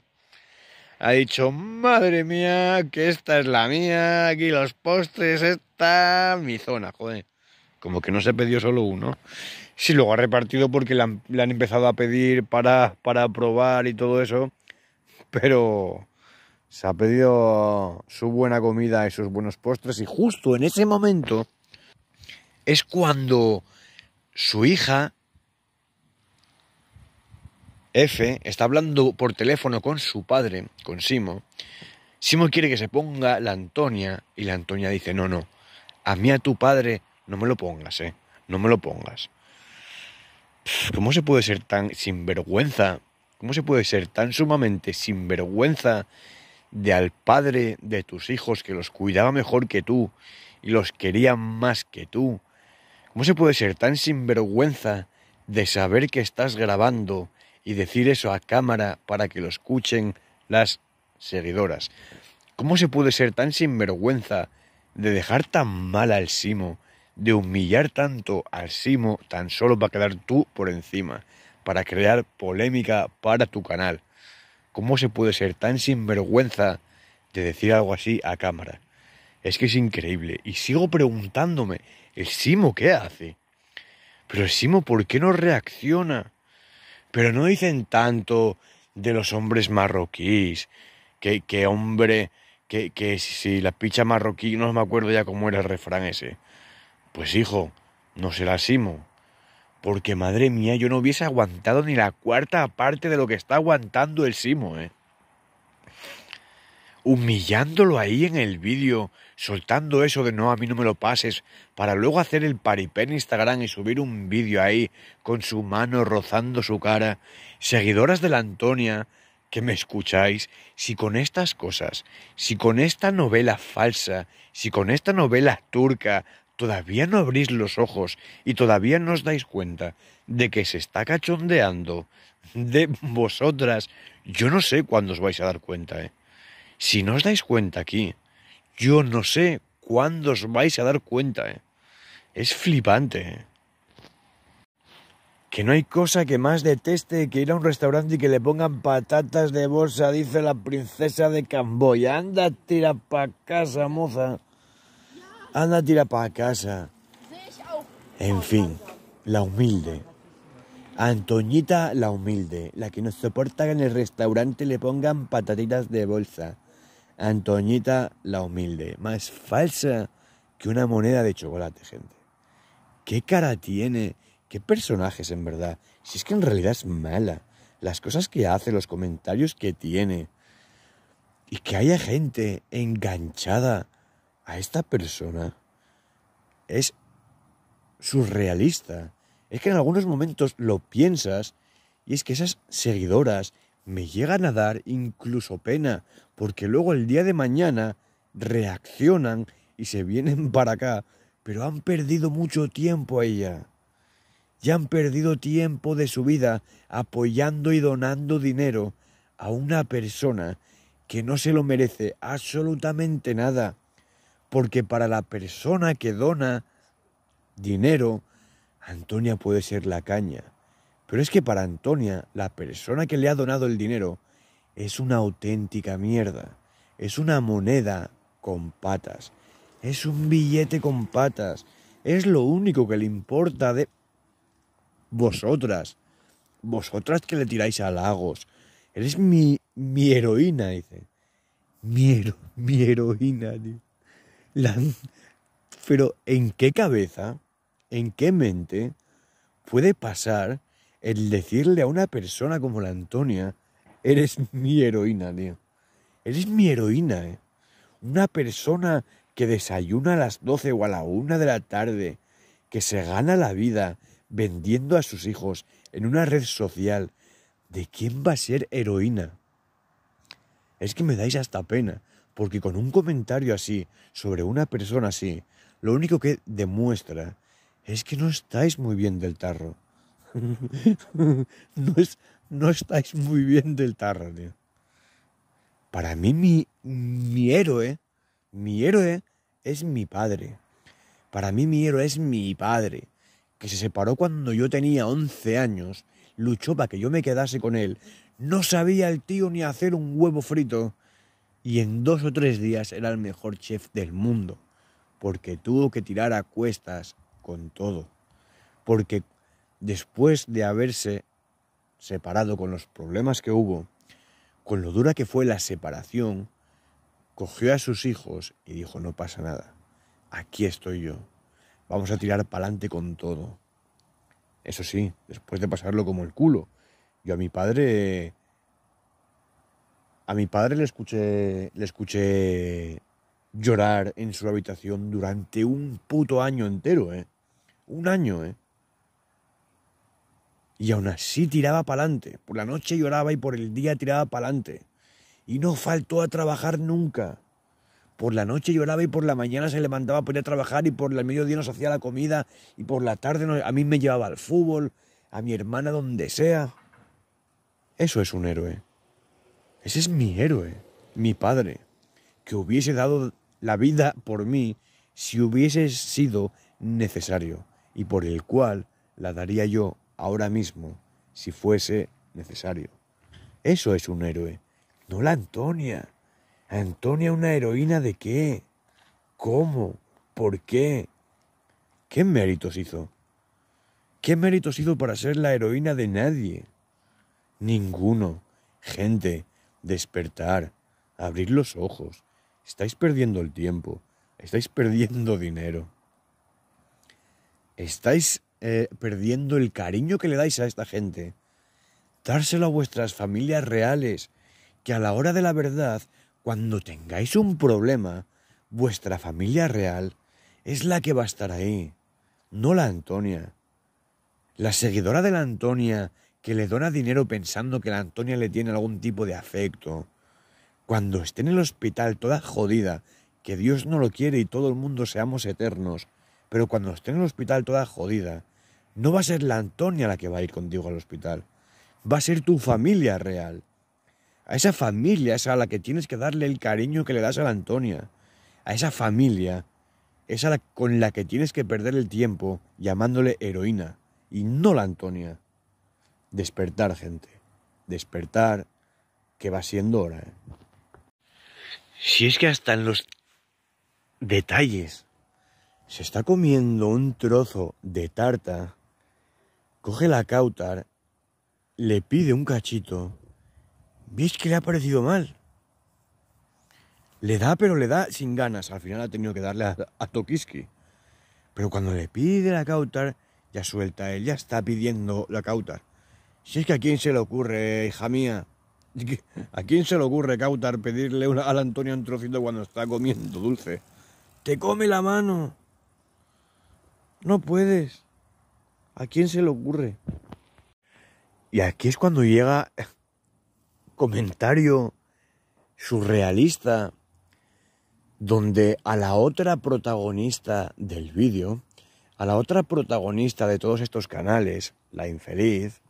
Ha dicho, madre mía, que esta es la mía, aquí los postres, esta mi zona, joder. Como que no se pidió solo uno. Sí, luego ha repartido porque le han, han empezado a pedir para, para probar y todo eso pero se ha pedido su buena comida y sus buenos postres y justo en ese momento es cuando su hija F está hablando por teléfono con su padre, con Simo. Simo quiere que se ponga la Antonia y la Antonia dice, no, no, a mí a tu padre no me lo pongas, ¿eh? No me lo pongas. ¿Cómo se puede ser tan sinvergüenza ¿Cómo se puede ser tan sumamente sinvergüenza de al padre de tus hijos que los cuidaba mejor que tú y los quería más que tú? ¿Cómo se puede ser tan sinvergüenza de saber que estás grabando y decir eso a cámara para que lo escuchen las seguidoras? ¿Cómo se puede ser tan sinvergüenza de dejar tan mal al Simo, de humillar tanto al Simo tan solo para quedar tú por encima? para crear polémica para tu canal. ¿Cómo se puede ser tan sinvergüenza de decir algo así a cámara? Es que es increíble. Y sigo preguntándome, ¿el Simo qué hace? Pero el Simo, ¿por qué no reacciona? Pero no dicen tanto de los hombres marroquíes, que, hombre, que, que si la picha marroquí, no me acuerdo ya cómo era el refrán ese. Pues hijo, no será Simo, porque madre mía, yo no hubiese aguantado ni la cuarta parte de lo que está aguantando el Simo, ¿eh? Humillándolo ahí en el vídeo, soltando eso de no, a mí no me lo pases, para luego hacer el paripé en Instagram y subir un vídeo ahí con su mano rozando su cara. Seguidoras de la Antonia, que me escucháis, si con estas cosas, si con esta novela falsa, si con esta novela turca todavía no abrís los ojos y todavía no os dais cuenta de que se está cachondeando de vosotras, yo no sé cuándo os vais a dar cuenta, ¿eh? Si no os dais cuenta aquí, yo no sé cuándo os vais a dar cuenta, ¿eh? Es flipante, ¿eh? Que no hay cosa que más deteste que ir a un restaurante y que le pongan patatas de bolsa, dice la princesa de Camboya. Anda, tira pa' casa, moza. Anda, tira para casa. En fin, la humilde. Antoñita la humilde, la que no soporta que en el restaurante le pongan patatitas de bolsa. Antoñita la humilde, más falsa que una moneda de chocolate, gente. ¿Qué cara tiene? ¿Qué personajes en verdad? Si es que en realidad es mala. Las cosas que hace, los comentarios que tiene. Y que haya gente enganchada esta persona es surrealista. Es que en algunos momentos lo piensas y es que esas seguidoras me llegan a dar incluso pena, porque luego el día de mañana reaccionan y se vienen para acá, pero han perdido mucho tiempo a ella. Ya han perdido tiempo de su vida apoyando y donando dinero a una persona que no se lo merece absolutamente nada porque para la persona que dona dinero, Antonia puede ser la caña. Pero es que para Antonia, la persona que le ha donado el dinero es una auténtica mierda. Es una moneda con patas. Es un billete con patas. Es lo único que le importa de vosotras. Vosotras que le tiráis halagos. Eres mi, mi heroína, dice. Mi, mi heroína, pero ¿en qué cabeza, en qué mente puede pasar el decirle a una persona como la Antonia, eres mi heroína, tío? Eres mi heroína, ¿eh? Una persona que desayuna a las 12 o a la 1 de la tarde, que se gana la vida vendiendo a sus hijos en una red social, ¿de quién va a ser heroína? Es que me dais hasta pena. Porque con un comentario así sobre una persona así, lo único que demuestra es que no estáis muy bien del tarro. no, es, no estáis muy bien del tarro, tío. Para mí mi, mi héroe, mi héroe es mi padre. Para mí mi héroe es mi padre, que se separó cuando yo tenía 11 años, luchó para que yo me quedase con él. No sabía el tío ni hacer un huevo frito y en dos o tres días era el mejor chef del mundo, porque tuvo que tirar a cuestas con todo, porque después de haberse separado con los problemas que hubo, con lo dura que fue la separación, cogió a sus hijos y dijo, no pasa nada, aquí estoy yo, vamos a tirar para adelante con todo. Eso sí, después de pasarlo como el culo. Yo a mi padre a mi padre le escuché, le escuché llorar en su habitación durante un puto año entero, ¿eh? Un año, ¿eh? Y aún así tiraba para adelante. Por la noche lloraba y por el día tiraba para adelante. Y no faltó a trabajar nunca. Por la noche lloraba y por la mañana se levantaba para ir a trabajar y por el mediodía nos hacía la comida y por la tarde a mí me llevaba al fútbol, a mi hermana donde sea. Eso es un héroe. Ese es mi héroe, mi padre, que hubiese dado la vida por mí si hubiese sido necesario y por el cual la daría yo ahora mismo si fuese necesario. Eso es un héroe, no la Antonia. Antonia una heroína de qué? ¿Cómo? ¿Por qué? ¿Qué méritos hizo? ¿Qué méritos hizo para ser la heroína de nadie? Ninguno. Gente, Despertar, abrir los ojos. Estáis perdiendo el tiempo, estáis perdiendo dinero. Estáis eh, perdiendo el cariño que le dais a esta gente. Dárselo a vuestras familias reales, que a la hora de la verdad, cuando tengáis un problema, vuestra familia real es la que va a estar ahí, no la Antonia. La seguidora de la Antonia que le dona dinero pensando que la Antonia le tiene algún tipo de afecto. Cuando esté en el hospital toda jodida, que Dios no lo quiere y todo el mundo seamos eternos, pero cuando esté en el hospital toda jodida, no va a ser la Antonia la que va a ir contigo al hospital, va a ser tu familia real. A esa familia es a la que tienes que darle el cariño que le das a la Antonia. A esa familia es a la con la que tienes que perder el tiempo llamándole heroína y no la Antonia. Despertar, gente. Despertar, que va siendo hora. ¿eh? Si es que hasta en los detalles se está comiendo un trozo de tarta, coge la cautar, le pide un cachito, ¿veis que le ha parecido mal? Le da, pero le da sin ganas. Al final ha tenido que darle a, a Tokiski. Pero cuando le pide la cautar, ya suelta él, ya está pidiendo la cautar. Si es que a quién se le ocurre, eh, hija mía. ¿A quién se le ocurre, Cautar, pedirle una, al Antonio un trocito cuando está comiendo dulce? ¡Te come la mano! No puedes. ¿A quién se le ocurre? Y aquí es cuando llega eh, comentario surrealista donde a la otra protagonista del vídeo, a la otra protagonista de todos estos canales, la infeliz,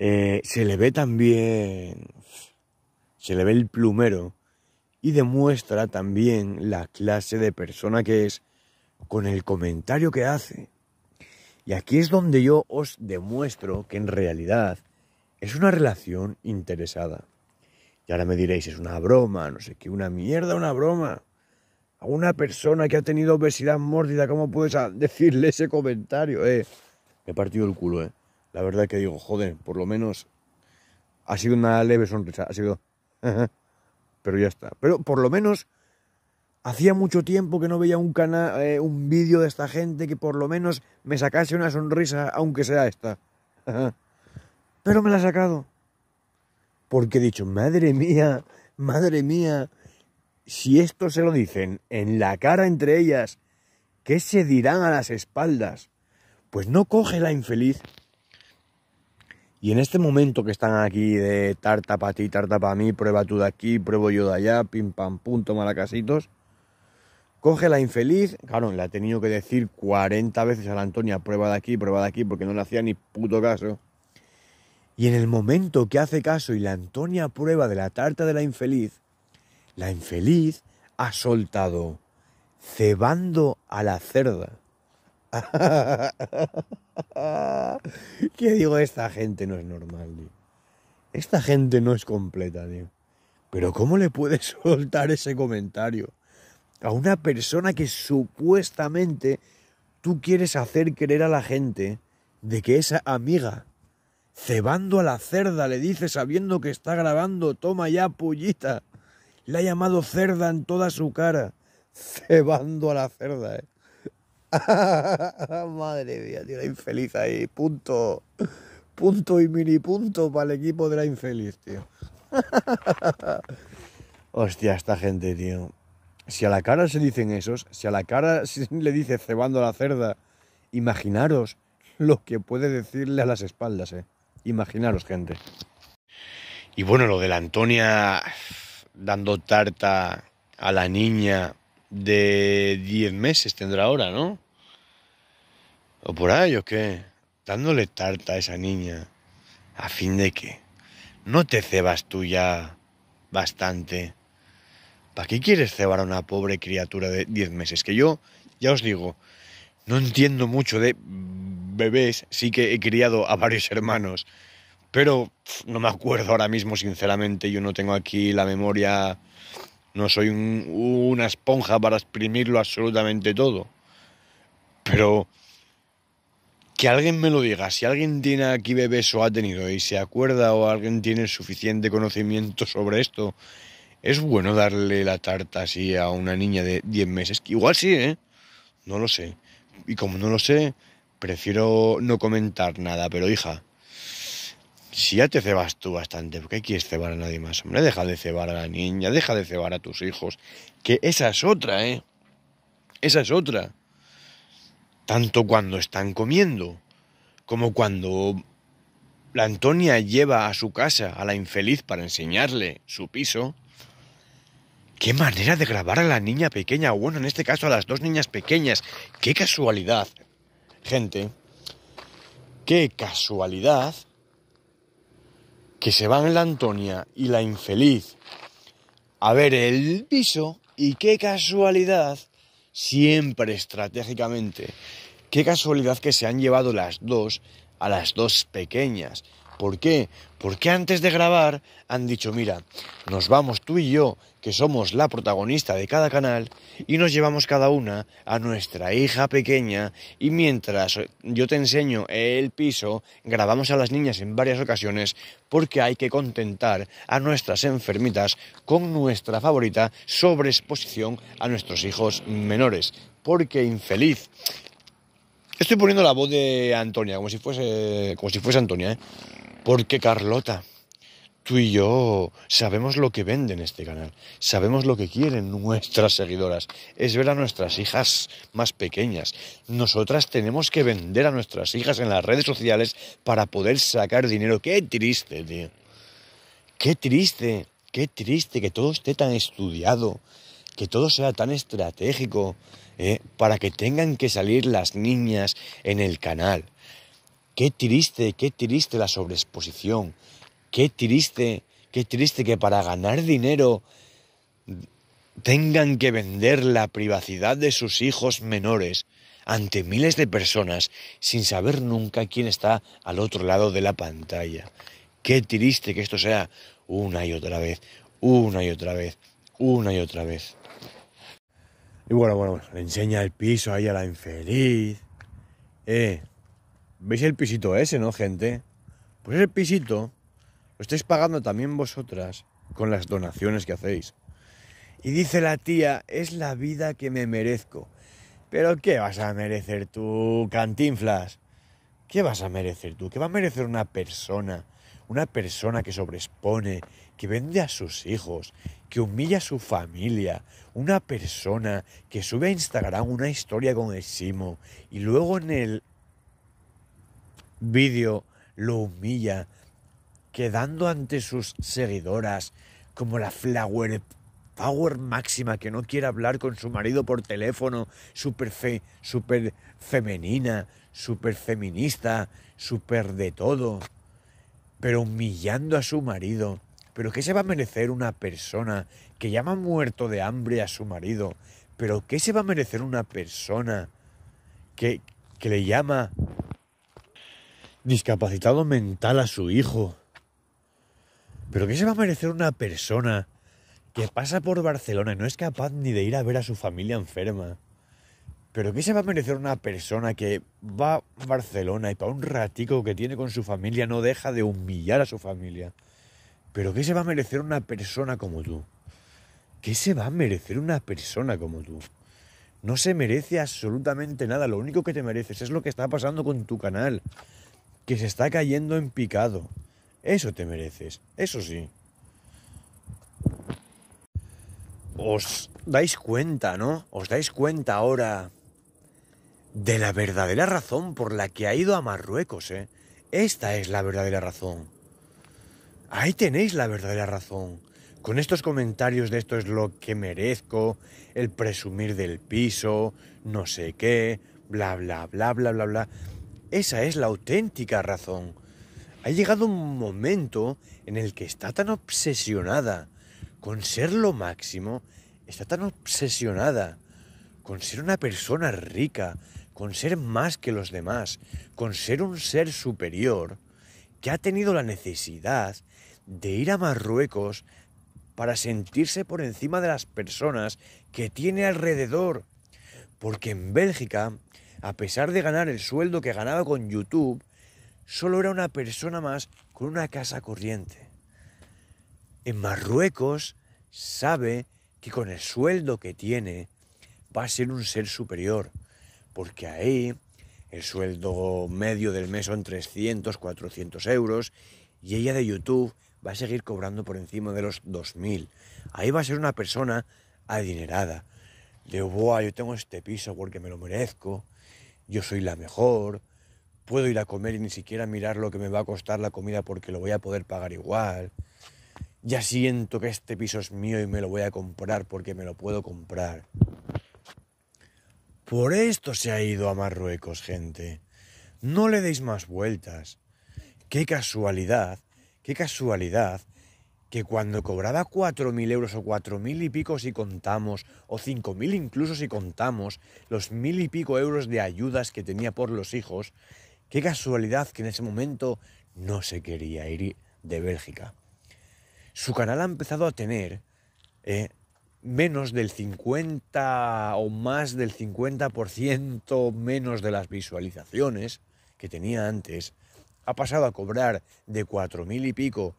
eh, se le ve también, se le ve el plumero y demuestra también la clase de persona que es con el comentario que hace. Y aquí es donde yo os demuestro que en realidad es una relación interesada. Y ahora me diréis, es una broma, no sé qué, una mierda, una broma. A una persona que ha tenido obesidad mórbida, ¿cómo puedes ah, decirle ese comentario? Eh, me he partido el culo, eh la verdad que digo, joder, por lo menos ha sido una leve sonrisa, ha sido... Pero ya está. Pero por lo menos hacía mucho tiempo que no veía un, canal, eh, un vídeo de esta gente que por lo menos me sacase una sonrisa, aunque sea esta. Pero me la ha sacado. Porque he dicho, madre mía, madre mía, si esto se lo dicen en la cara entre ellas, ¿qué se dirán a las espaldas? Pues no coge la infeliz y en este momento que están aquí de tarta para ti, tarta para mí, prueba tú de aquí, pruebo yo de allá, pim pam punto malacasitos, coge la infeliz, claro, le ha tenido que decir 40 veces a la Antonia, prueba de aquí, prueba de aquí, porque no le hacía ni puto caso. Y en el momento que hace caso y la Antonia prueba de la tarta de la infeliz, la infeliz ha soltado, cebando a la cerda. ¿Qué digo? Esta gente no es normal, tío. Esta gente no es completa, tío. Pero ¿cómo le puedes soltar ese comentario a una persona que supuestamente tú quieres hacer creer a la gente de que esa amiga, cebando a la cerda, le dice sabiendo que está grabando, toma ya pollita. Le ha llamado cerda en toda su cara, cebando a la cerda, eh. Madre mía, tío, la infeliz ahí. Punto. Punto y mini punto para el equipo de la infeliz, tío. Hostia, esta gente, tío. Si a la cara se dicen esos, si a la cara le dice cebando la cerda, imaginaros lo que puede decirle a las espaldas, eh. Imaginaros, gente. Y bueno, lo de la Antonia dando tarta a la niña de 10 meses tendrá ahora, ¿no? o por ahí o qué, dándole tarta a esa niña, a fin de que no te cebas tú ya bastante. ¿Para qué quieres cebar a una pobre criatura de 10 meses? Que yo, ya os digo, no entiendo mucho de bebés, sí que he criado a varios hermanos, pero no me acuerdo ahora mismo, sinceramente, yo no tengo aquí la memoria, no soy una esponja para exprimirlo absolutamente todo. Pero si alguien me lo diga. Si alguien tiene aquí bebés o ha tenido y se acuerda o alguien tiene suficiente conocimiento sobre esto, es bueno darle la tarta así a una niña de 10 meses. igual sí, ¿eh? No lo sé. Y como no lo sé, prefiero no comentar nada. Pero hija, si ya te cebas tú bastante, ¿por qué quieres cebar a nadie más? Hombre, deja de cebar a la niña, deja de cebar a tus hijos. Que esa es otra, ¿eh? Esa es otra tanto cuando están comiendo, como cuando la Antonia lleva a su casa a la infeliz para enseñarle su piso. Qué manera de grabar a la niña pequeña, bueno, en este caso a las dos niñas pequeñas. Qué casualidad, gente. Qué casualidad que se van la Antonia y la infeliz a ver el piso y qué casualidad siempre estratégicamente. Qué casualidad que se han llevado las dos a las dos pequeñas. ¿Por qué? Porque antes de grabar han dicho, mira, nos vamos tú y yo, que somos la protagonista de cada canal, y nos llevamos cada una a nuestra hija pequeña, y mientras yo te enseño el piso, grabamos a las niñas en varias ocasiones, porque hay que contentar a nuestras enfermitas con nuestra favorita sobreexposición a nuestros hijos menores. Porque infeliz, Estoy poniendo la voz de Antonia, como si fuese, como si fuese Antonia, ¿eh? Porque Carlota, tú y yo sabemos lo que venden este canal, sabemos lo que quieren nuestras seguidoras, es ver a nuestras hijas más pequeñas. Nosotras tenemos que vender a nuestras hijas en las redes sociales para poder sacar dinero. Qué triste, tío. Qué triste, qué triste que todo esté tan estudiado, que todo sea tan estratégico ¿eh? para que tengan que salir las niñas en el canal. Qué triste, qué triste la sobreexposición. Qué triste, qué triste que para ganar dinero tengan que vender la privacidad de sus hijos menores ante miles de personas sin saber nunca quién está al otro lado de la pantalla. Qué triste que esto sea una y otra vez, una y otra vez, una y otra vez. Y bueno, bueno, le enseña el piso ahí a la infeliz. Eh, ¿veis el pisito ese, no, gente? Pues ese pisito lo estáis pagando también vosotras con las donaciones que hacéis. Y dice la tía, es la vida que me merezco. Pero ¿qué vas a merecer tú, cantinflas? ¿Qué vas a merecer tú? ¿Qué va a merecer una persona? Una persona que sobrespone, que vende a sus hijos, que humilla a su familia, una persona que sube a Instagram una historia con el Simo y luego en el vídeo lo humilla, quedando ante sus seguidoras como la flower power máxima que no quiere hablar con su marido por teléfono, súper super femenina, súper feminista, súper de todo, pero humillando a su marido ¿Pero qué se va a merecer una persona que llama muerto de hambre a su marido? ¿Pero qué se va a merecer una persona que, que le llama discapacitado mental a su hijo? ¿Pero qué se va a merecer una persona que pasa por Barcelona y no es capaz ni de ir a ver a su familia enferma? ¿Pero qué se va a merecer una persona que va a Barcelona y para un ratico que tiene con su familia no deja de humillar a su familia? Pero ¿qué se va a merecer una persona como tú? ¿Qué se va a merecer una persona como tú? No se merece absolutamente nada. Lo único que te mereces es lo que está pasando con tu canal. Que se está cayendo en picado. Eso te mereces. Eso sí. Os dais cuenta, ¿no? Os dais cuenta ahora de la verdadera razón por la que ha ido a Marruecos, ¿eh? Esta es la verdadera razón. Ahí tenéis la verdadera razón. Con estos comentarios de esto es lo que merezco, el presumir del piso, no sé qué, bla, bla, bla, bla, bla, bla. Esa es la auténtica razón. Ha llegado un momento en el que está tan obsesionada con ser lo máximo, está tan obsesionada con ser una persona rica, con ser más que los demás, con ser un ser superior, que ha tenido la necesidad de ir a Marruecos para sentirse por encima de las personas que tiene alrededor. Porque en Bélgica, a pesar de ganar el sueldo que ganaba con YouTube, solo era una persona más con una casa corriente. En Marruecos sabe que con el sueldo que tiene va a ser un ser superior, porque ahí el sueldo medio del mes son 300, 400 euros y ella de YouTube va a seguir cobrando por encima de los 2.000. Ahí va a ser una persona adinerada. De, buah, yo tengo este piso porque me lo merezco, yo soy la mejor, puedo ir a comer y ni siquiera mirar lo que me va a costar la comida porque lo voy a poder pagar igual. Ya siento que este piso es mío y me lo voy a comprar porque me lo puedo comprar. Por esto se ha ido a Marruecos, gente. No le deis más vueltas. Qué casualidad Qué casualidad que cuando cobraba 4.000 euros o 4.000 y pico si contamos, o 5.000 incluso si contamos, los mil y pico euros de ayudas que tenía por los hijos, qué casualidad que en ese momento no se quería ir de Bélgica. Su canal ha empezado a tener eh, menos del 50 o más del 50% menos de las visualizaciones que tenía antes ha pasado a cobrar de 4.000 y pico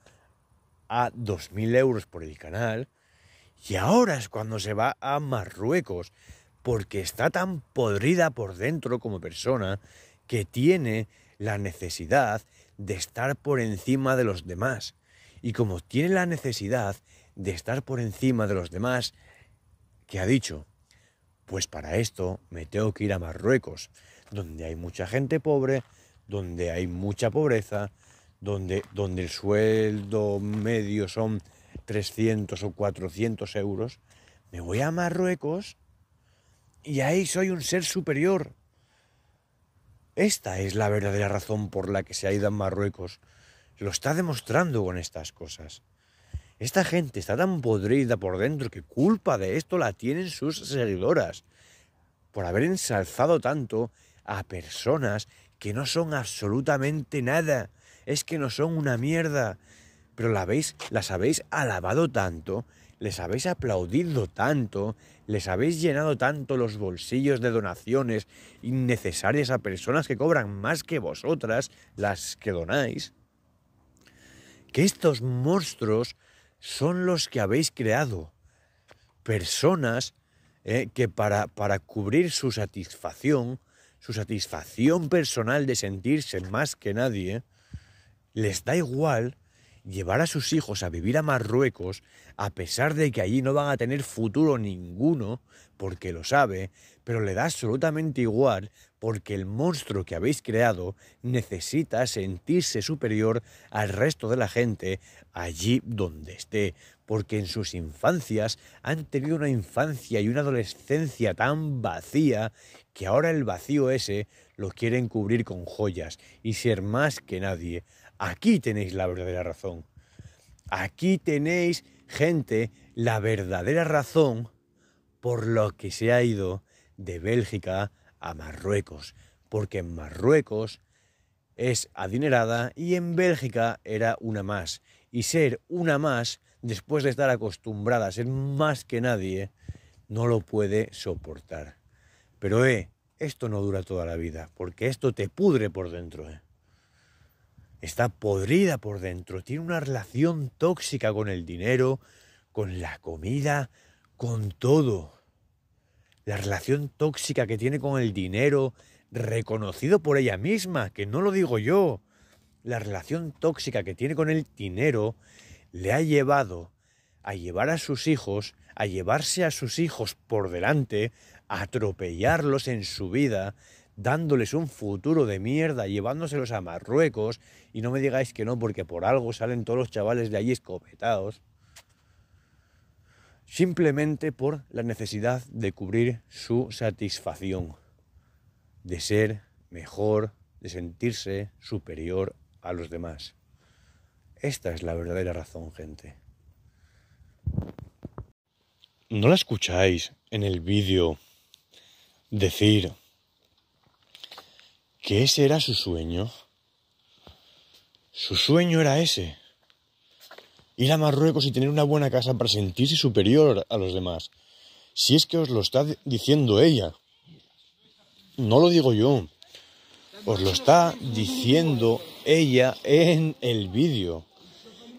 a 2.000 euros por el canal. Y ahora es cuando se va a Marruecos, porque está tan podrida por dentro como persona que tiene la necesidad de estar por encima de los demás. Y como tiene la necesidad de estar por encima de los demás, que ha dicho, pues para esto me tengo que ir a Marruecos, donde hay mucha gente pobre, donde hay mucha pobreza, donde, donde el sueldo medio son 300 o 400 euros, me voy a Marruecos y ahí soy un ser superior. Esta es la verdadera razón por la que se ha ido a Marruecos. Lo está demostrando con estas cosas. Esta gente está tan podrida por dentro que culpa de esto la tienen sus seguidoras por haber ensalzado tanto a personas que no son absolutamente nada, es que no son una mierda, pero la las habéis alabado tanto, les habéis aplaudido tanto, les habéis llenado tanto los bolsillos de donaciones innecesarias a personas que cobran más que vosotras, las que donáis, que estos monstruos son los que habéis creado, personas eh, que para, para cubrir su satisfacción, su satisfacción personal de sentirse más que nadie, les da igual llevar a sus hijos a vivir a Marruecos, a pesar de que allí no van a tener futuro ninguno, porque lo sabe, pero le da absolutamente igual, porque el monstruo que habéis creado necesita sentirse superior al resto de la gente allí donde esté porque en sus infancias han tenido una infancia y una adolescencia tan vacía que ahora el vacío ese lo quieren cubrir con joyas y ser más que nadie. Aquí tenéis la verdadera razón. Aquí tenéis, gente, la verdadera razón por lo que se ha ido de Bélgica a Marruecos. Porque en Marruecos es adinerada y en Bélgica era una más. Y ser una más después de estar acostumbrada a ser más que nadie, no lo puede soportar. Pero eh, esto no dura toda la vida, porque esto te pudre por dentro. Eh. Está podrida por dentro, tiene una relación tóxica con el dinero, con la comida, con todo. La relación tóxica que tiene con el dinero, reconocido por ella misma, que no lo digo yo. La relación tóxica que tiene con el dinero le ha llevado a llevar a sus hijos, a llevarse a sus hijos por delante, a atropellarlos en su vida, dándoles un futuro de mierda, llevándoselos a Marruecos, y no me digáis que no, porque por algo salen todos los chavales de allí escopetados, simplemente por la necesidad de cubrir su satisfacción, de ser mejor, de sentirse superior a los demás. Esta es la verdadera razón, gente. ¿No la escucháis en el vídeo decir que ese era su sueño? Su sueño era ese. Ir a Marruecos y tener una buena casa para sentirse superior a los demás. Si es que os lo está diciendo ella. No lo digo yo. Os lo está diciendo ella en el vídeo.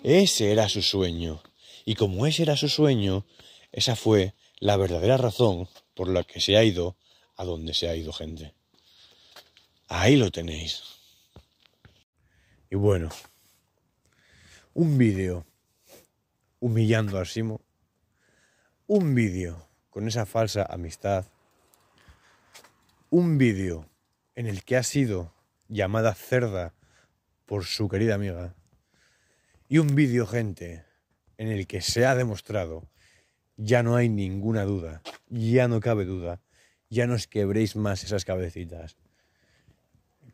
Ese era su sueño. Y como ese era su sueño, esa fue la verdadera razón por la que se ha ido a donde se ha ido gente. Ahí lo tenéis. Y bueno, un vídeo humillando a Simo, un vídeo con esa falsa amistad, un vídeo en el que ha sido llamada cerda por su querida amiga. Y un vídeo, gente, en el que se ha demostrado, ya no hay ninguna duda, ya no cabe duda, ya no os quebréis más esas cabecitas,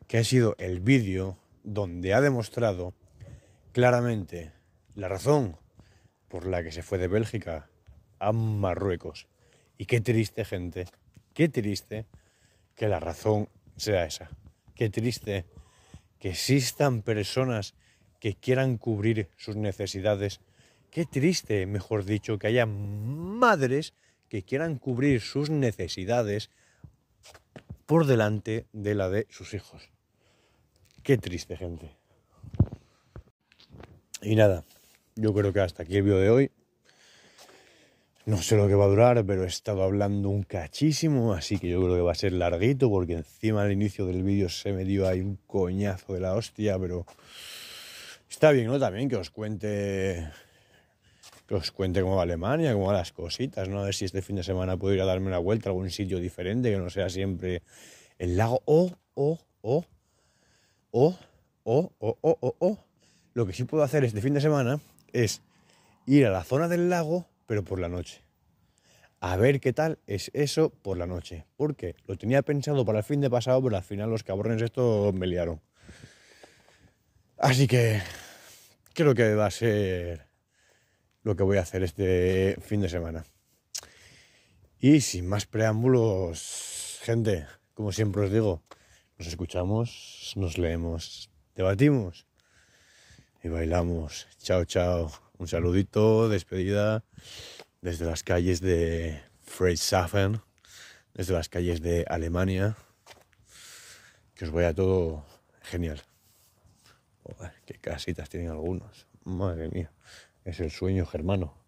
que ha sido el vídeo donde ha demostrado claramente la razón por la que se fue de Bélgica a Marruecos. Y qué triste, gente, qué triste que la razón sea esa. Qué triste que existan personas que quieran cubrir sus necesidades. Qué triste, mejor dicho, que haya madres que quieran cubrir sus necesidades por delante de la de sus hijos. Qué triste, gente. Y nada, yo creo que hasta aquí el video de hoy. No sé lo que va a durar, pero he estado hablando un cachísimo, así que yo creo que va a ser larguito, porque encima al inicio del vídeo se me dio ahí un coñazo de la hostia, pero está bien, ¿no? También que os cuente que os cuente cómo va Alemania, cómo las cositas, ¿no? A ver si este fin de semana puedo ir a darme una vuelta a algún sitio diferente, que no sea siempre el lago. O, o, o, o, o, o, o, o, o. Lo que sí puedo hacer este fin de semana es ir a la zona del lago pero por la noche. A ver qué tal es eso por la noche. Porque lo tenía pensado para el fin de pasado, pero al final los cabrones estos me liaron. Así que creo que va a ser lo que voy a hacer este fin de semana. Y sin más preámbulos, gente, como siempre os digo, nos escuchamos, nos leemos, debatimos y bailamos. Chao, chao. Un saludito, despedida desde las calles de Freisaffen, desde las calles de Alemania. Que os vaya todo genial. qué casitas tienen algunos. Madre mía, es el sueño germano.